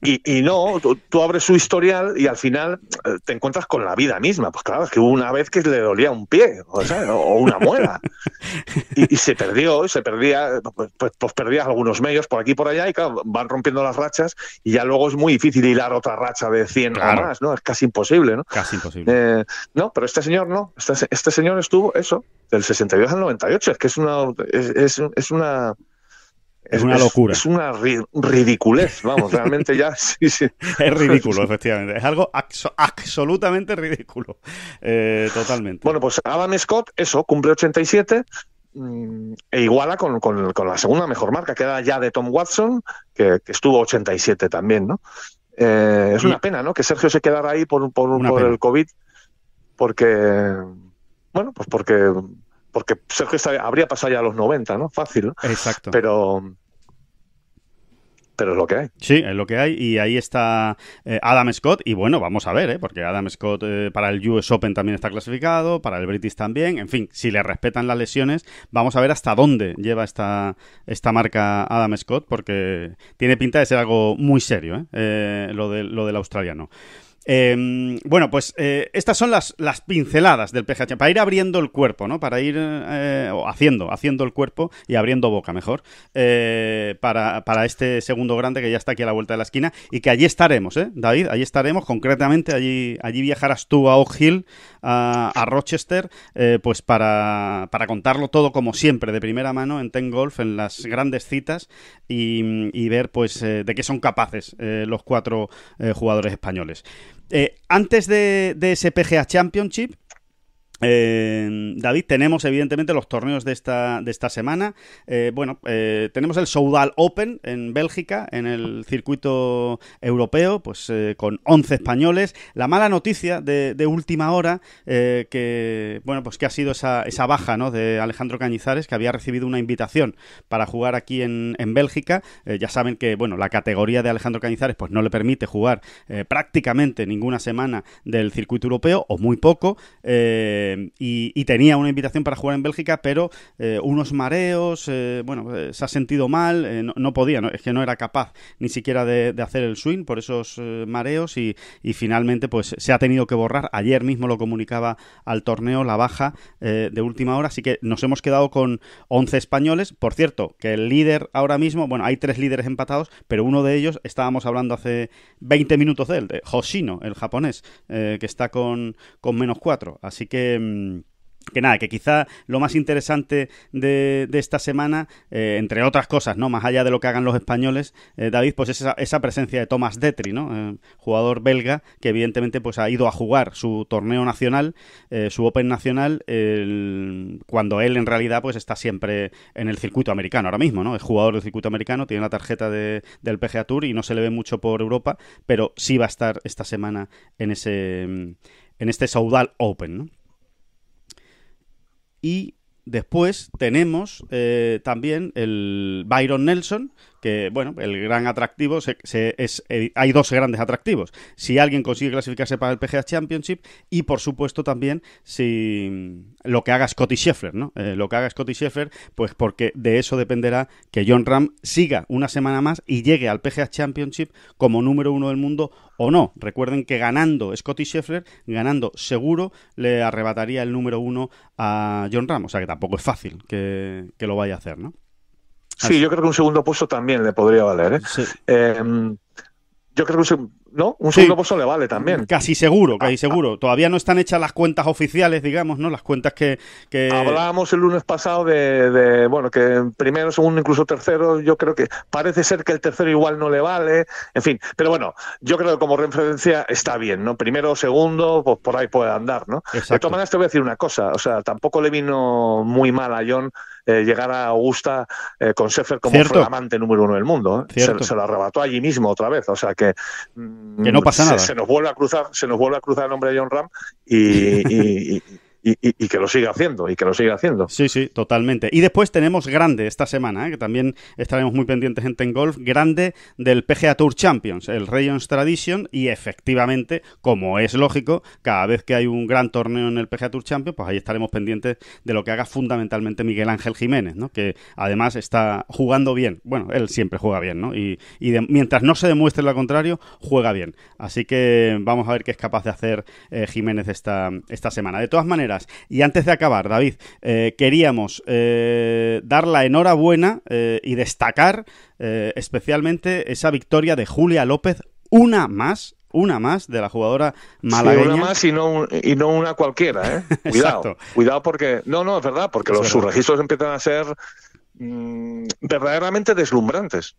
y, no, tú, abres su historial y al final eh, te encuentras con la vida misma. Pues claro, es que hubo una vez que le dolía un pie o, una muela. Y, se perdió, y se perdía, pues, pues, pues, perdías algunos medios por aquí y por allá y claro, van rompiendo las rachas y ya luego es muy difícil hilar otra racha de más, ¿no? Es casi imposible, ¿no? Casi imposible. Eh, no, pero este señor no. Este, este señor estuvo eso, del 62 al 98. Es que es una. es, es, una es una locura. Es, una ridiculez, vamos, realmente ya. *laughs* Es ridículo, efectivamente. Es algo absolutamente ridículo. Eh, totalmente. Bueno, pues Adam Scott, eso, cumple 87 mm, e iguala con, la segunda mejor marca, que era ya de Tom Watson, que, que estuvo 87 también, ¿no? Eh, es una pena, ¿no? Que Sergio se quedara ahí por, por, por el COVID, porque, bueno, pues porque, porque Sergio habría pasado ya a los 90, ¿no? Fácil, Exacto. Pero, pero es lo que hay. Sí, es lo que hay. Y ahí está eh, Adam Scott. Y bueno, vamos a ver, eh, porque Adam Scott eh, para el US Open también está clasificado, para el British también. En fin, si le respetan las lesiones, vamos a ver hasta dónde lleva esta, esta marca Adam Scott, porque tiene pinta de ser algo muy serio lo, de, lo del australiano. Em, bueno, pues eh, estas son las, pinceladas del PGH, para ir abriendo el cuerpo, ¿no? Para ir eh, haciendo, haciendo el cuerpo y abriendo boca mejor, eh, para, para, este segundo grande que ya está aquí a la vuelta de la esquina y que allí estaremos, David, allí estaremos, concretamente allí, allí viajarás tú a Oak Hill, a, Rochester, pues para, para, contarlo todo como siempre, de primera mano en Ten Golf, en las grandes citas y, y ver pues de qué son capaces los cuatro jugadores españoles. Eh, antes de, de ese Championship, eh, David, tenemos evidentemente los torneos de esta, de esta semana. Eh, bueno, eh, tenemos el Soudal Open en Bélgica, en el circuito europeo, pues eh, con 11 españoles. La mala noticia de, última hora, que bueno, pues que ha sido esa, esa baja ¿no? de Alejandro Cañizares, que había recibido una invitación para jugar aquí en, en Bélgica. ya saben que bueno, la categoría de Alejandro Cañizares pues no le permite jugar prácticamente ninguna semana del circuito europeo, o muy poco. Eh, eh, y, tenía una invitación para jugar en Bélgica, pero eh, unos mareos, eh, bueno, se ha sentido mal, no, podía, es que no era capaz ni siquiera de, hacer el swing por esos mareos y, finalmente pues se ha tenido que borrar. Ayer mismo lo comunicaba al torneo la baja de última hora, así que nos hemos quedado con 11 españoles. Por cierto, que el líder ahora mismo, bueno, hay tres líderes empatados, pero uno de ellos estábamos hablando hace 20 minutos de él, de Hoshino, el japonés, que está con, con menos 4. Así que Em, que nada, que quizá lo más interesante de, esta semana, eh, entre otras cosas, ¿no? Más allá de lo que hagan los españoles, eh, David, pues es esa, presencia de Thomas Detri, ¿no? Eh, jugador belga que evidentemente pues ha ido a jugar su torneo nacional, su Open nacional, cuando él en realidad pues está siempre en el circuito americano ahora mismo, ¿no? Es jugador del circuito americano, tiene la tarjeta del PGA Tour y no se le ve mucho por Europa, pero sí va a estar esta semana en ese en este Saudal Open, ¿no? Y después tenemos eh, también el Byron Nelson que, bueno, el gran atractivo es, eh, hay dos grandes atractivos. Si alguien consigue clasificarse para el PGA Championship y, por supuesto, también si mm, lo que haga Scotty Scheffler, ¿no? Eh, lo que haga Scotty Scheffler, pues porque de eso dependerá que John Ram siga una semana más y llegue al PGA Championship como número uno del mundo o no. Recuerden que ganando Scotty Scheffler, ganando seguro, le arrebataría el número uno a John Ram. O sea que tampoco es fácil que lo vaya a hacer, ¿no? Sí, yo creo que un segundo puesto también le podría valer. ¿eh? Em, yo creo que un, ¿no? un segundo puesto le vale también. Casi seguro, ah, casi ah. seguro. Todavía no están hechas las cuentas oficiales, digamos, ¿no? Las cuentas que. Hablábamos el lunes pasado de, bueno, que primero, segundo, incluso tercero, yo creo que parece ser que el tercero igual no le vale, en fin. Pero bueno, yo creo que como referencia está bien, ¿no? Primero, segundo, pues por ahí puede andar, ¿no? De todas maneras, te voy a decir una cosa, o sea, tampoco le vino muy mal a John eh, llegar a Augusta eh, con Sefer como flamante número uno del mundo. ¿eh? Se, lo arrebató allí mismo otra vez. O sea que, que no mm, pasa nada. Se, nos vuelve a cruzar, se nos vuelve a cruzar el nombre de John Ram y, y, que lo siga haciendo, y que lo siga haciendo. Sí, sí, totalmente. Y después tenemos grande esta semana, ¿eh? que también estaremos muy pendientes en golf, grande del PGA Tour Champions, el Rayons Tradition, y efectivamente, como es lógico, cada vez que hay un gran torneo en el PGA Tour Champions, pues ahí estaremos pendientes de lo que haga fundamentalmente Miguel Ángel Jiménez, ¿no? que además está jugando bien. Bueno, él siempre juega bien, ¿no? Y, mientras no se demuestre lo contrario, juega bien. Así que vamos a ver qué es capaz de hacer eh, Jiménez esta, esta semana. De todas maneras, y antes de acabar, David, eh, queríamos eh, dar la enhorabuena eh, y destacar especialmente esa victoria de Julia López, una más una más de la jugadora malagueña. Sí, una más y no, y no una cualquiera, ¿eh? *laughs* Cuidado, cuidado porque... No, no, es verdad, porque los, sus registros empiezan a ser mm, verdaderamente deslumbrantes.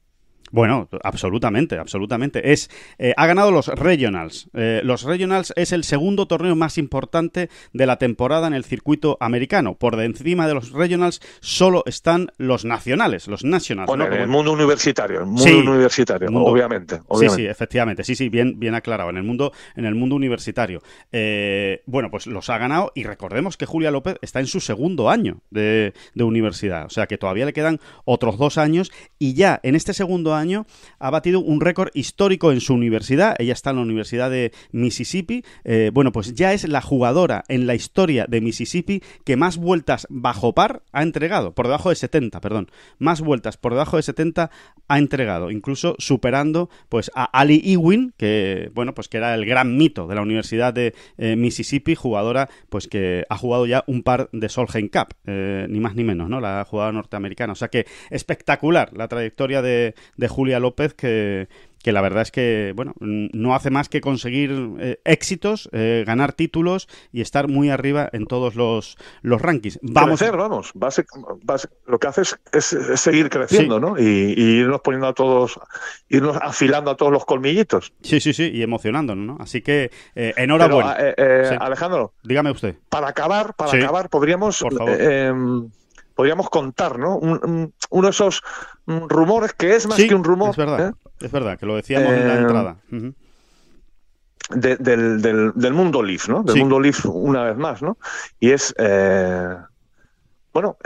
Bueno, absolutamente, absolutamente. Es, eh, ha ganado los Regionals. Eh, los Regionals es el segundo torneo más importante de la temporada en el circuito americano. Por encima de los Regionals solo están los nacionales, los Nationals. Bueno, en el mundo universitario, el mundo universitario, obviamente, Sí, sí, efectivamente. Sí, sí, bien, bien aclarado. En el mundo, en el mundo universitario. Eh, bueno, pues los ha ganado y recordemos que Julia López está en su segundo año de universidad. O sea que todavía le quedan otros dos años y ya en este segundo año año ha batido un récord histórico en su universidad. Ella está en la Universidad de Mississippi. Eh, bueno, pues ya es la jugadora en la historia de Mississippi que más vueltas bajo par ha entregado, por debajo de 70, perdón, más vueltas por debajo de 70 ha entregado, incluso superando pues a Ali Ewing, que bueno, pues que era el gran mito de la Universidad de eh, Mississippi, jugadora pues que ha jugado ya un par de Solheim Cup, eh, ni más ni menos, ¿no? La jugada norteamericana, o sea que espectacular la trayectoria de Julia López que, la verdad es que bueno no hace más que conseguir eh, éxitos, eh, ganar títulos y estar muy arriba en todos los, los rankings. Vamos, vamos. lo que hace es, seguir creciendo, ¿no? Y, irnos poniendo a todos, irnos afilando a todos los colmillitos. Sí, sí, sí, y emocionándonos, ¿no? Así que eh, enhorabuena. Alejandro, dígame usted. Para acabar, para acabar, podríamos. Em, podríamos contar, ¿no? uno de esos mm, rumores que es más que un rumor. Es verdad, ¿eh? es verdad, que lo decíamos en la eh, entrada. del, del, mundo Leaf, ¿no? Del mundo Leaf una vez más, ¿no? Y es, eh, bueno,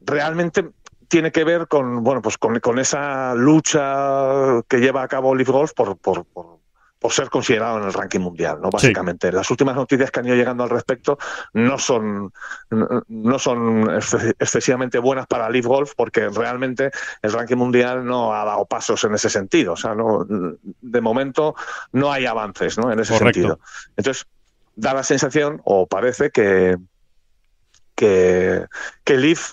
realmente tiene que ver con, bueno, pues con, con esa lucha que lleva a cabo Leaf Golf por, por o ser considerado en el ranking mundial, ¿no? Básicamente. Las últimas noticias que han ido llegando al respecto no son, no son excesivamente buenas para Leaf Golf porque realmente el ranking mundial no ha dado pasos en ese sentido. O sea, no, de momento no hay avances, En ese sentido. Entonces, da la sensación, o parece que, que, que Leaf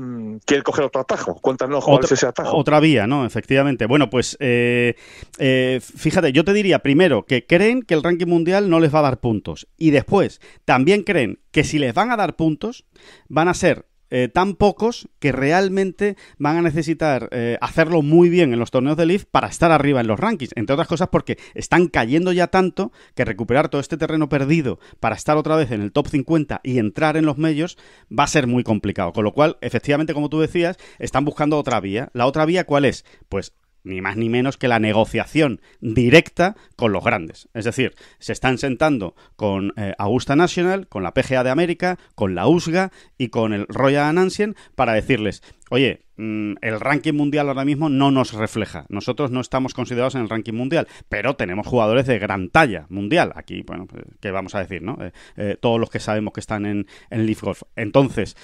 Mm, quiere coger otro atajo. Cuéntanos cuál otra, es ese atajo. Otra vía, ¿no? Efectivamente. Bueno, pues eh, eh, fíjate, yo te diría primero que creen que el ranking mundial no les va a dar puntos. Y después, también creen que si les van a dar puntos, van a ser eh, tan pocos que realmente van a necesitar eh, hacerlo muy bien en los torneos de Leaf para estar arriba en los rankings. Entre otras cosas porque están cayendo ya tanto que recuperar todo este terreno perdido para estar otra vez en el top 50 y entrar en los medios va a ser muy complicado. Con lo cual, efectivamente, como tú decías, están buscando otra vía. ¿La otra vía cuál es? Pues ni más ni menos que la negociación directa con los grandes. Es decir, se están sentando con eh, Augusta National, con la PGA de América, con la USGA y con el Royal Ancien para decirles, oye, mm, el ranking mundial ahora mismo no nos refleja. Nosotros no estamos considerados en el ranking mundial, pero tenemos jugadores de gran talla mundial. Aquí, bueno, pues, ¿qué vamos a decir, no? Eh, eh, todos los que sabemos que están en, en Leaf Golf. Entonces,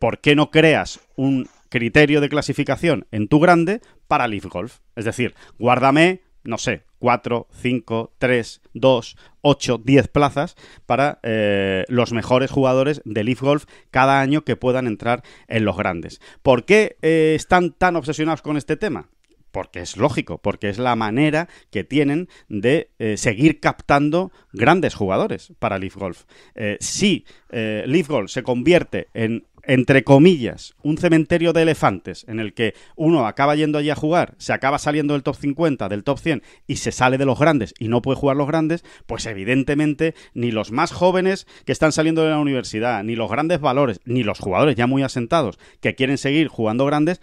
¿por qué no creas un criterio de clasificación en tu grande para Leaf Golf. Es decir, guárdame, no sé, 4, 5, 3, 2, 8, 10 plazas para eh, los mejores jugadores de Leaf Golf cada año que puedan entrar en los grandes. ¿Por qué eh, están tan obsesionados con este tema? porque es lógico, porque es la manera que tienen de eh, seguir captando grandes jugadores para Leaf Golf. Eh, si eh, Leaf Golf se convierte en entre comillas, un cementerio de elefantes en el que uno acaba yendo allí a jugar, se acaba saliendo del top 50, del top 100 y se sale de los grandes y no puede jugar los grandes, pues evidentemente ni los más jóvenes que están saliendo de la universidad, ni los grandes valores, ni los jugadores ya muy asentados que quieren seguir jugando grandes,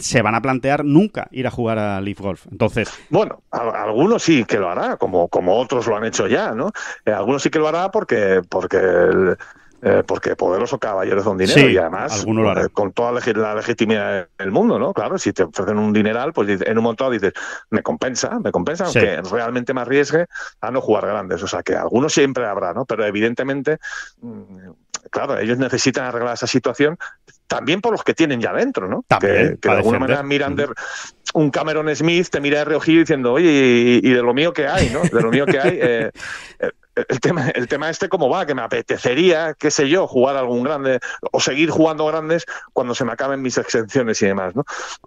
se van a plantear nunca ir a jugar a Leaf Golf. Entonces, bueno, algunos sí que lo hará, como, como otros lo han hecho ya, ¿no? Eh, algunos sí que lo hará porque porque eh, porque poderoso caballero es dinero y además eh, con toda la legitimidad del mundo, ¿no? Claro, si te ofrecen un dineral, pues en un montón dices, me compensa, me compensa, aunque realmente me arriesgue a no jugar grandes. O sea que algunos siempre habrá, ¿no? Pero evidentemente, mm, claro, ellos necesitan arreglar esa situación también por los que tienen ya dentro, ¿no? También, que, de alguna manera miran mm. un Cameron Smith te mira de reojillo diciendo, oye, y, de lo mío que hay, ¿no? De lo mío que hay. *laughs* Eh, eh, el tema, el este cómo va, que me apetecería, qué sé yo, jugar algún grande o seguir jugando grandes cuando se me acaben mis exenciones y demás, ¿no?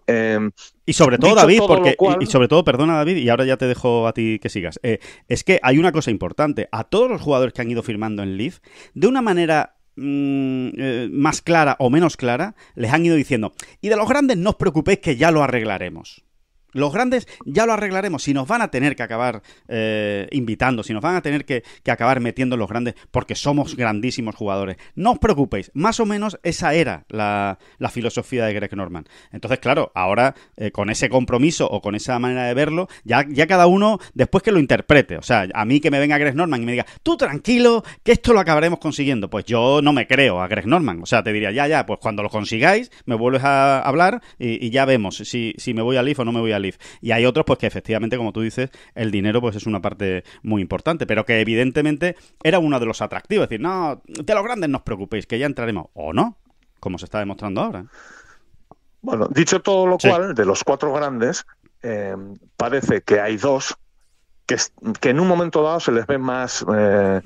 Em, y sobre todo, David, porque, y, sobre todo, perdona, David, y ahora ya te dejo a ti que sigas. Eh, es que hay una cosa importante. A todos los jugadores que han ido firmando en Leaf, de una manera Mm, eh, más clara o menos clara, les han ido diciendo, y de los grandes no os preocupéis que ya lo arreglaremos. Los grandes ya lo arreglaremos. Si nos van a tener que acabar eh, invitando, si nos van a tener que, acabar metiendo los grandes, porque somos grandísimos jugadores. No os preocupéis, más o menos esa era la, filosofía de Greg Norman. Entonces, claro, ahora eh, con ese compromiso o con esa manera de verlo, ya, ya cada uno después que lo interprete. O sea, a mí que me venga Greg Norman y me diga, tú tranquilo, que esto lo acabaremos consiguiendo. Pues yo no me creo a Greg Norman. O sea, te diría, ya, ya, pues cuando lo consigáis, me vuelves a hablar y, ya vemos si, si me voy al IF o no me voy al y hay otros, pues que efectivamente, como tú dices, el dinero pues es una parte muy importante, pero que evidentemente era uno de los atractivos. Es decir, no, de los grandes no os preocupéis, que ya entraremos. O no, como se está demostrando ahora. Bueno, dicho todo lo cual, de los cuatro grandes, eh, parece que hay dos que, en un momento dado se les ven más eh,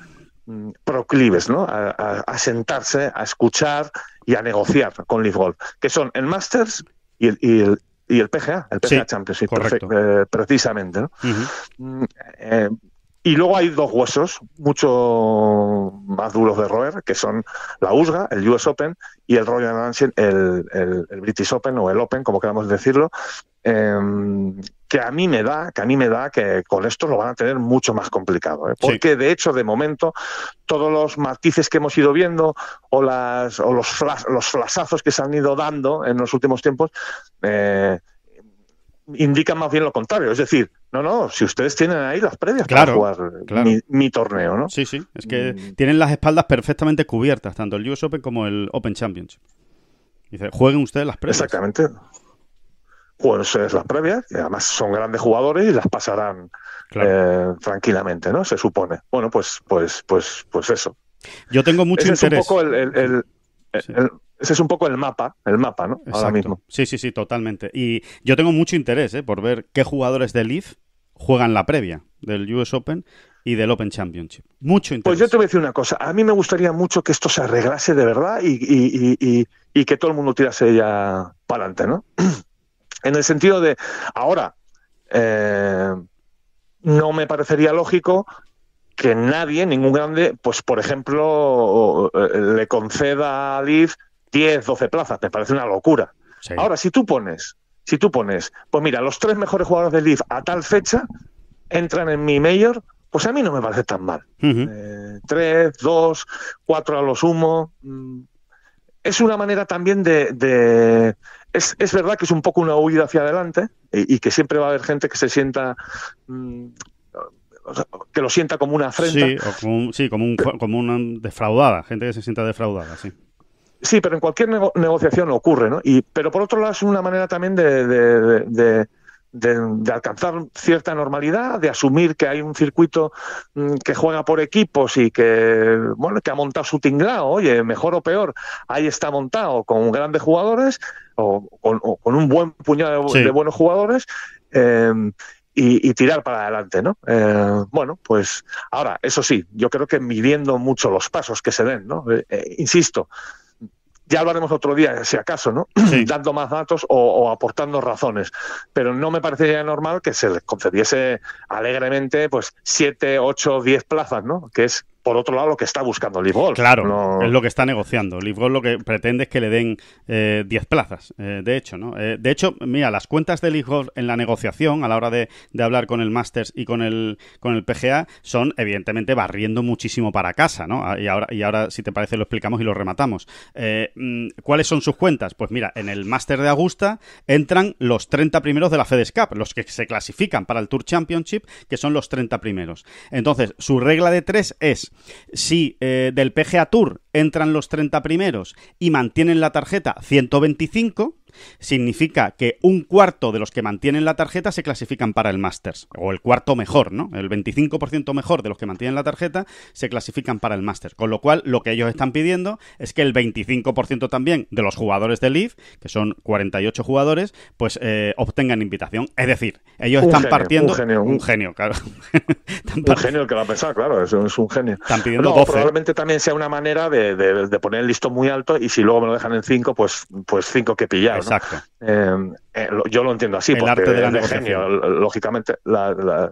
proclives ¿no? A, sentarse, a escuchar y a negociar con Leaf Golf, que son el Masters y y el, y el PGA, el PGA Championship, eh, precisamente. Mm, eh, y luego hay dos huesos mucho más duros de roer, que son la USGA, el US Open, y el Royal Ancient, el, British Open o el Open, como queramos decirlo, em, que a mí me da, que a mí me da que con esto lo van a tener mucho más complicado. ¿eh? Porque de hecho, de momento, todos los matices que hemos ido viendo o, las, o los, los flasazos que se han ido dando en los últimos tiempos eh, indican más bien lo contrario. Es decir, no, no, si ustedes tienen ahí las previas claro, para jugar mi, torneo, ¿no? Sí, sí, es que mm. tienen las espaldas perfectamente cubiertas, tanto el US Open como el Open Championship. Dice, jueguen ustedes las previas. Exactamente. Jueguen ustedes las previas, Y además son grandes jugadores y las pasarán eh, tranquilamente, ¿no? Se supone. Bueno, pues, pues, pues, pues eso. Yo tengo mucho interés. Es un poco el, el ese es un poco el mapa, el mapa, ¿no? Ahora mismo. Sí, sí, sí, totalmente. Y yo tengo mucho interés ¿eh? por ver qué jugadores del Leaf juegan la previa del US Open y del Open Championship. Mucho interés. Pues yo te voy a decir una cosa. A mí me gustaría mucho que esto se arreglase de verdad y, que todo el mundo tirase ya para adelante, ¿no? *clears throat* en el sentido de, ahora, eh, no me parecería lógico que nadie, ningún grande, pues por ejemplo, eh, le conceda a Leaf 10, 12 plazas, me parece una locura. Ahora, si tú pones, si tú pones, pues mira, los tres mejores jugadores del Leaf a tal fecha entran en mi mayor, pues a mí no me parece tan mal. Eh, tres, dos, cuatro a lo sumo. Mm, es una manera también de... Es, es, verdad que es un poco una huida hacia adelante y, que siempre va a haber gente que se sienta... Mm, que lo sienta como una afrenta. Sí, como, sí como, un, como una defraudada, gente que se sienta defraudada, sí. Sí, pero en cualquier negociación ocurre, ¿no? Y, pero por otro lado es una manera también de, alcanzar cierta normalidad, de asumir que hay un circuito mm, que juega por equipos y que bueno que ha montado su tinglado, oye, mejor o peor, ahí está montado con grandes jugadores o, con, un buen puñado de, buenos jugadores. Em, y, tirar para adelante, ¿no? Eh, bueno, pues ahora, eso sí, yo creo que midiendo mucho los pasos que se den, ¿no? Eh, eh, insisto, ya lo haremos otro día, si acaso, ¿no? *clears throat* Dando más datos o, aportando razones. Pero no me parecería normal que se les concediese alegremente pues siete, ocho, diez plazas, ¿no? Que es por otro lado, lo que está buscando Live Gold. Claro, es lo que está negociando. Live Gold lo que pretende es que le den 10 eh, plazas, eh, de hecho, ¿no? Eh, de hecho, mira, las cuentas de Live en la negociación, a la hora de, hablar con el Masters y con el, con el PGA, son evidentemente barriendo muchísimo para casa, ¿no? Ah, y ahora, y ahora si te parece, lo explicamos y lo rematamos. Mm, ¿Cuáles son sus cuentas? Pues mira, en el Masters de Augusta entran los 30 primeros de la FedEx Cup, los que se clasifican para el Tour Championship, que son los 30 primeros. Entonces, su regla de tres es si eh, del PGA Tour entran los 30 primeros y mantienen la tarjeta 125, significa que un cuarto de los que mantienen la tarjeta se clasifican para el Masters, o el cuarto mejor, ¿no? El 25% mejor de los que mantienen la tarjeta se clasifican para el Masters, con lo cual lo que ellos están pidiendo es que el 25% también de los jugadores de Leaf, que son 48 jugadores, pues eh, obtengan invitación. Es decir, ellos están partiendo... Un genio. claro. un genio *laughs* el que la pensar, claro, es un genio. Están pidiendo Probablemente también sea una manera de, poner el listo muy alto y si luego me lo dejan en 5, pues, pues 5 que pillar. Eh, eh, yo lo entiendo así, el porque arte de, la genio, lógicamente, la,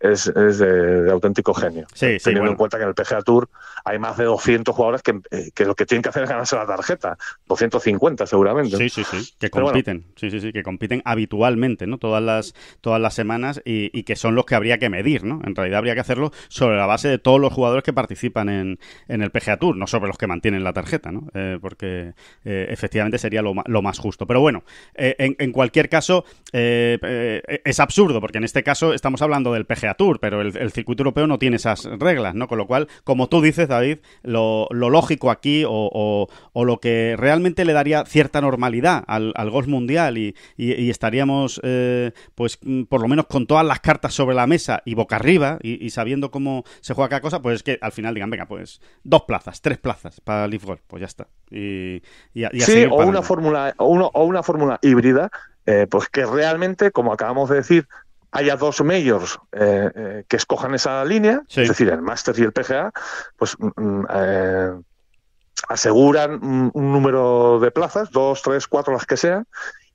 es, de, auténtico genio. Sí, sí, teniendo en cuenta que en el PGA Tour hay más de 200 jugadores que, eh, que, lo que tienen que hacer es ganarse la tarjeta. 250 seguramente. Sí, sí, sí. Que compiten. Sí, sí, sí. Que compiten habitualmente, ¿no? Todas las, todas las semanas y, que son los que habría que medir, ¿no? En realidad habría que hacerlo sobre la base de todos los jugadores que participan en, el PGA Tour, no sobre los que mantienen la tarjeta, ¿no? Eh, porque eh, efectivamente sería lo, más justo. Pero bueno, en, en, cualquier caso, es absurdo, porque en este caso estamos hablando de el PGA Tour, pero el, circuito europeo no tiene esas reglas, ¿no? Con lo cual, como tú dices, David, lo, lógico aquí o, lo que realmente le daría cierta normalidad al, golf mundial y, estaríamos, eh, pues, mm, por lo menos con todas las cartas sobre la mesa y boca arriba y, sabiendo cómo se juega cada cosa, pues es que al final digan, venga, pues dos plazas, tres plazas para el Leaf Golf, pues ya está. Y, sí, o una, fórmula, o, o una fórmula híbrida eh, pues que realmente, como acabamos de decir, haya dos mayors eh, eh, que escojan esa línea, es decir, el Masters y el PGA, pues mm, mm, eh, aseguran un, número de plazas, dos, tres, cuatro, las que sean,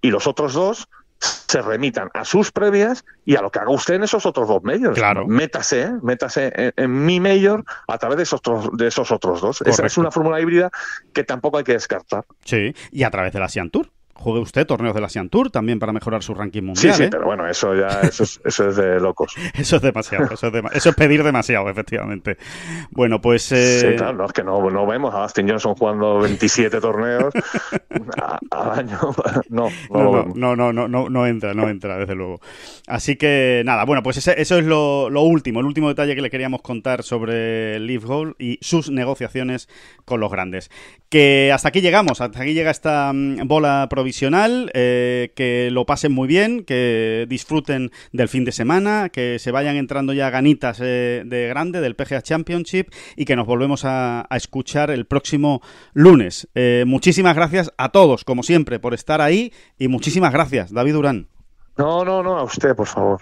y los otros dos se remitan a sus previas y a lo que haga usted en esos otros dos mayors. Claro. Métase, métase en, mi mayor a través de esos, otros, de esos otros dos. Esa es una fórmula híbrida que tampoco hay que descartar. Sí, y a través de la Sian juegue usted torneos de la Asian Tour también para mejorar su ranking mundial. Sí, sí, ¿eh? pero bueno, eso ya eso es, de locos. *laughs* eso es demasiado, eso es, pedir demasiado, efectivamente. Bueno, pues... Eh, claro, no, es que no, vemos a Austin Johnson jugando 27 torneos *laughs* al año. *laughs* No no, no no, no, entra, no entra, desde luego. Así que nada, bueno, pues eso es lo, último, el último detalle que le queríamos contar sobre Leaf Gold y sus negociaciones con los grandes. Que hasta aquí llegamos, hasta aquí llega esta mm, bola productiva provisional, eh, que lo pasen muy bien, que disfruten del fin de semana, que se vayan entrando ya ganitas eh, de grande del PGA Championship y que nos volvemos a, escuchar el próximo lunes. Eh, muchísimas gracias a todos, como siempre, por estar ahí y muchísimas gracias, David Durán. No, no, no, a usted, por favor